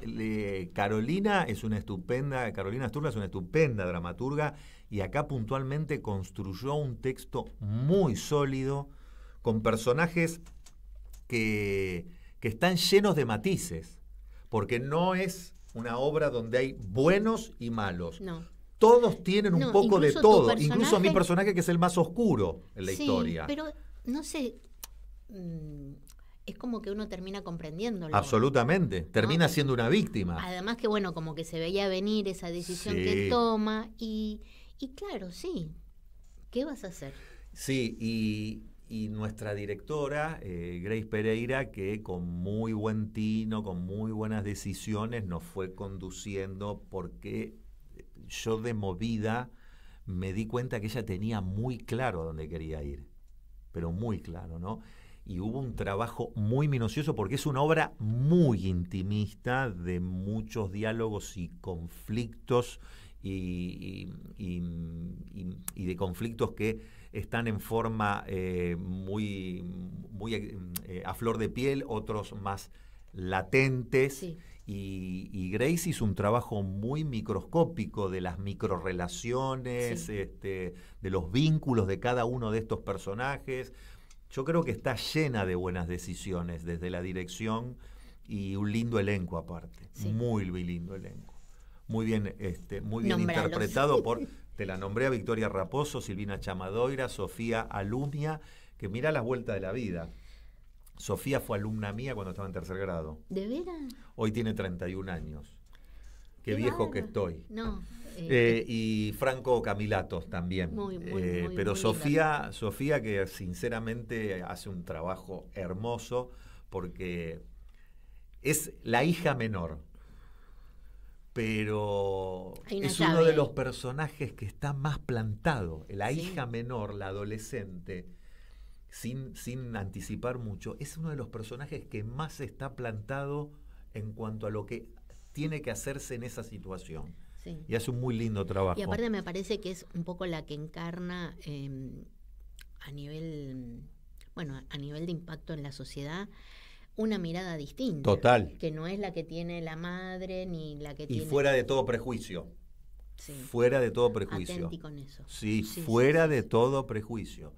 Carolina es una estupenda, Carolina Asturla es una estupenda dramaturga y acá puntualmente construyó un texto muy sólido con personajes que, que están llenos de matices, porque no es una obra donde hay buenos y malos. No todos tienen un poco de todo, incluso mi personaje que es el más oscuro en la sí, historia. Pero no sé, mm, es como que uno termina comprendiéndolo. Absolutamente, termina ah. siendo una víctima. Además que bueno, como que se veía venir esa decisión que toma y, claro, sí, ¿qué vas a hacer? Sí, y, nuestra directora, eh, Grace Pereira, que con muy buen tino, con muy buenas decisiones, nos fue conduciendo porque yo de movida me di cuenta que ella tenía muy claro dónde quería ir, pero muy claro, ¿no? Y hubo un trabajo muy minucioso porque es una obra muy intimista de muchos diálogos y conflictos y, de conflictos que están en forma eh, muy, muy eh, a flor de piel, otros más latentes. Y, Grace hizo un trabajo muy microscópico de las microrelaciones, este, de los vínculos de cada uno de estos personajes. Yo creo que está llena de buenas decisiones desde la dirección y un lindo elenco aparte. Muy lindo elenco. Muy bien, este, muy bien interpretado por, te la nombré a Victoria Raposo, Silvina Chamadoira, Sofía Alumia, que mira las vueltas de la vida Sofía fue alumna mía cuando estaba en tercer grado. ¿De veras? Hoy tiene 31 años. Qué, viejo que estoy. No. Eh, eh, eh. y Franco Camilatos también. Muy, muy, pero Sofía, Sofía, que sinceramente hace un trabajo hermoso porque es la hija menor. Pero es uno de los personajes que está más plantado. La hija menor, la adolescente, sin, sin anticipar mucho, es uno de los personajes que más está plantado en cuanto a lo que tiene que hacerse en esa situación. Y hace un muy lindo trabajo. Y aparte me parece que es un poco la que encarna em, a nivel, bueno, a nivel de impacto en la sociedad una mirada distinta. Total. Que no es la que tiene la madre ni la que tiene... Y fuera de todo prejuicio. Fuera de todo prejuicio. sí fuera de todo prejuicio.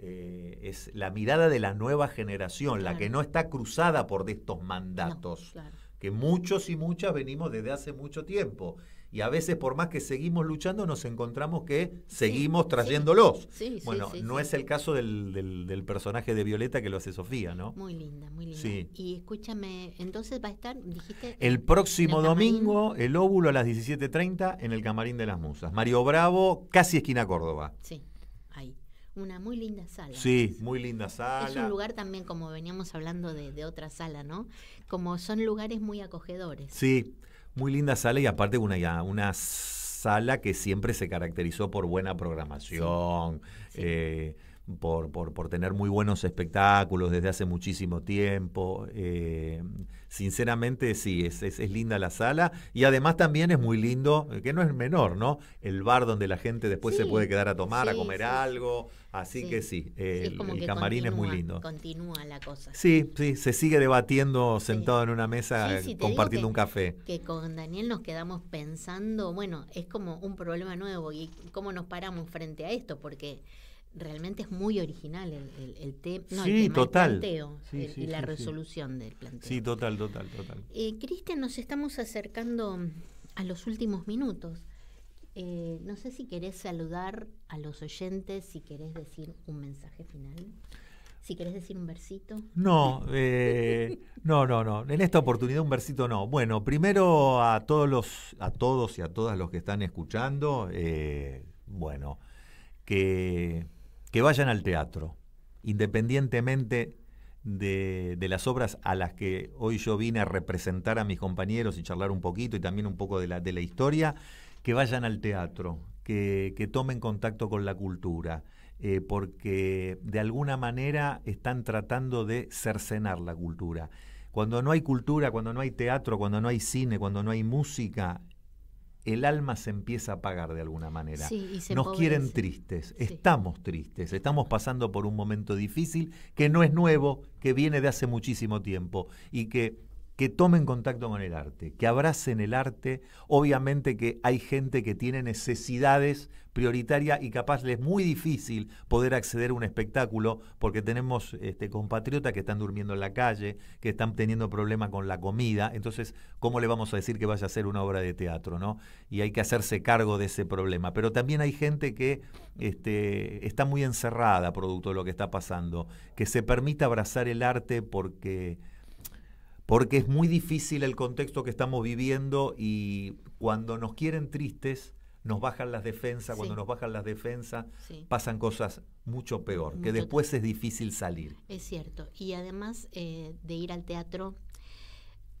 Eh, es la mirada de la nueva generación, la que no está cruzada por estos mandatos, que muchos y muchas venimos desde hace mucho tiempo. Y a veces, por más que seguimos luchando, nos encontramos que seguimos trayéndolos. bueno, no es el caso del, del, personaje de Violeta que lo hace Sofía, ¿no? Muy linda, muy linda. Y escúchame, entonces va a estar, dijiste... El próximo domingo, el óvulo a las 17.30 en el Camarín de las Musas. Mario Bravo, casi esquina Córdoba. Sí una muy linda sala. Sí, muy linda sala. Es un lugar también, como veníamos hablando de, de otra sala, ¿no? Como son lugares muy acogedores. Sí, muy linda sala y aparte una, una sala que siempre se caracterizó por buena programación. Eh, por, por, tener muy buenos espectáculos desde hace muchísimo tiempo. Eh, sinceramente, sí, es, linda la sala y además también es muy lindo, eh, que no es menor, ¿no? El bar donde la gente después se puede quedar a tomar, a comer algo. Así que sí, el, camarín es muy lindo. Continúa la cosa. Sí, sí, se sigue debatiendo sentado en una mesa compartiendo un café. Que con Daniel nos quedamos pensando, bueno, es como un problema nuevo y cómo nos paramos frente a esto, porque realmente es muy original el, el, tema, total. El planteo y la resolución del planteo. Sí, total, total, total. Eh, Cristian, nos estamos acercando a los últimos minutos. Eh, no sé si querés saludar a los oyentes, si querés decir un mensaje final. Si querés decir un versito. No, eh, no, no, no. En esta oportunidad un versito no. Bueno, primero a todos los, a todos y a todas los que están escuchando, bueno, que que vayan al teatro, independientemente de, las obras a las que hoy yo vine a representar a mis compañeros y charlar un poquito y también un poco de la, de la historia, que vayan al teatro, que, tomen contacto con la cultura, eh, porque de alguna manera están tratando de cercenar la cultura. Cuando no hay cultura, cuando no hay teatro, cuando no hay cine, cuando no hay música, el alma se empieza a apagar de alguna manera. Nos quieren tristes, estamos tristes, estamos pasando por un momento difícil que no es nuevo, que viene de hace muchísimo tiempo y que que tomen contacto con el arte, que abracen el arte. Obviamente que hay gente que tiene necesidades prioritarias y capaz les es muy difícil poder acceder a un espectáculo porque tenemos este, compatriotas que están durmiendo en la calle, que están teniendo problemas con la comida. Entonces, ¿cómo le vamos a decir que vaya a ser una obra de teatro? ¿no? Y hay que hacerse cargo de ese problema. Pero también hay gente que este, está muy encerrada producto de lo que está pasando, que se permita abrazar el arte porque porque es muy difícil el contexto que estamos viviendo y cuando nos quieren tristes, nos bajan las defensas, cuando nos bajan las defensas, pasan cosas mucho peor, que después es difícil salir. Es cierto, y además eh, de ir al teatro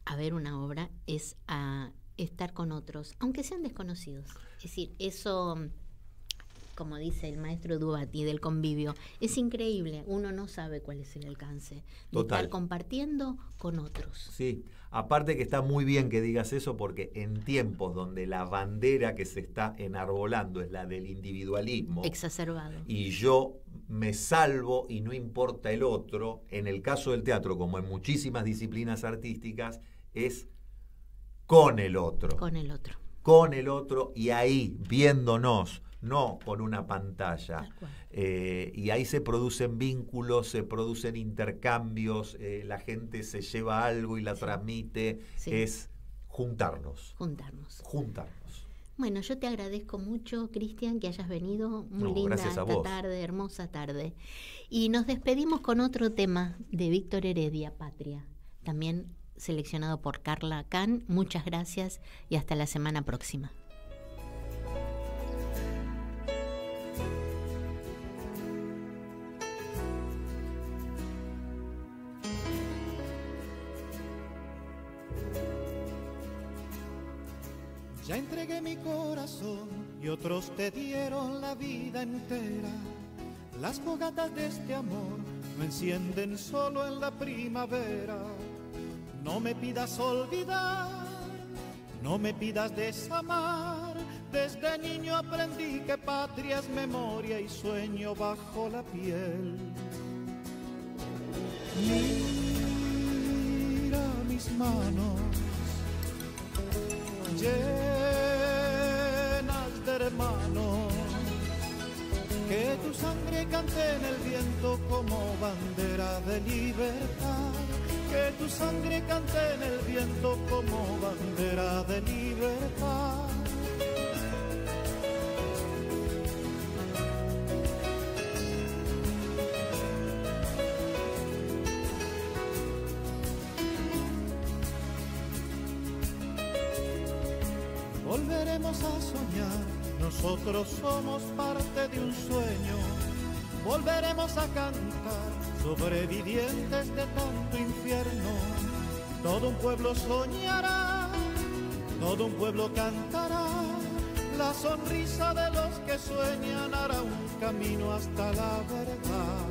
a ver una obra, es a estar con otros, aunque sean desconocidos. Es decir, eso como dice el maestro Dubati del convivio, es increíble, uno no sabe cuál es el alcance de Total. estar compartiendo con otros. Sí, aparte que está muy bien que digas eso porque en tiempos donde la bandera que se está enarbolando es la del individualismo exacerbado y yo me salvo y no importa el otro, en el caso del teatro como en muchísimas disciplinas artísticas es con el otro. Con el otro. Con el otro y ahí viéndonos no con una pantalla. Eh, y ahí se producen vínculos, se producen intercambios, eh, la gente se lleva algo y la tramite, transmite. Es juntarnos. Juntarnos. Juntarnos. Bueno, yo te agradezco mucho, Cristian, que hayas venido. Muy linda esta vos. tarde, hermosa tarde. Y nos despedimos con otro tema de Víctor Heredia, Patria. También seleccionado por Carla Can. Muchas gracias y hasta la semana próxima. y otros te dieron la vida entera. Las fogatas de este amor me encienden solo en la primavera. No me pidas olvidar, no me pidas desamar. Desde niño aprendí que patria es memoria y sueño bajo la piel. Mira mis manos hermano. Que tu sangre cante en el viento como bandera de libertad. Que tu sangre cante en el viento como bandera de libertad somos parte de un sueño, volveremos a cantar, sobrevivientes de tanto infierno. Todo un pueblo soñará, todo un pueblo cantará, la sonrisa de los que sueñan hará un camino hasta la verdad.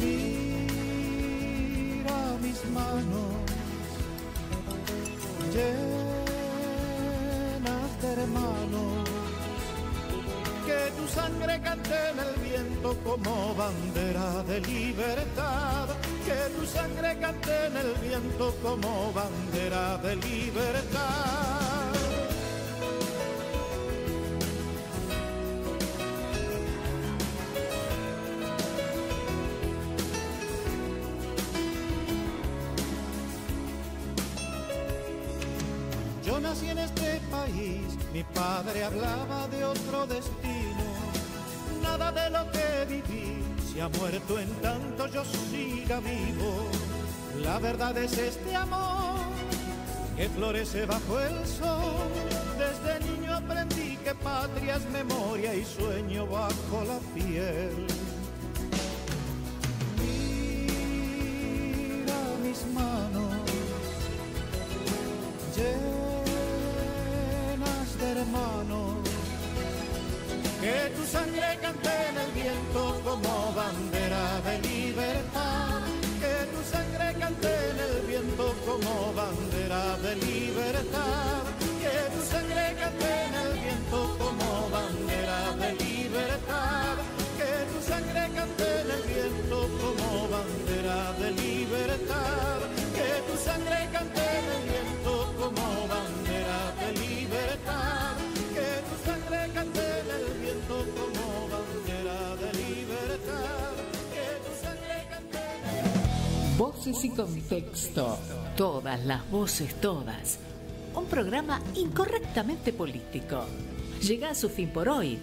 Mira mis manos. sangre cante en el viento como bandera de libertad. Que tu sangre cante en el viento como bandera de libertad. Yo nací en este país, mi padre hablaba de otro destino nada de lo que viví se ha muerto en tanto yo siga vivo. La verdad es este amor que florece bajo el sol. Desde niño aprendí que patria es memoria y sueño bajo la piel. de libertad, que tu sangre cante en el viento como bandera de libertad, que tu sangre cante en el viento como bandera de libertad, que tu sangre cante Voces y Contexto. Todas las voces, todas. Un programa incorrectamente político. Llega a su fin por hoy.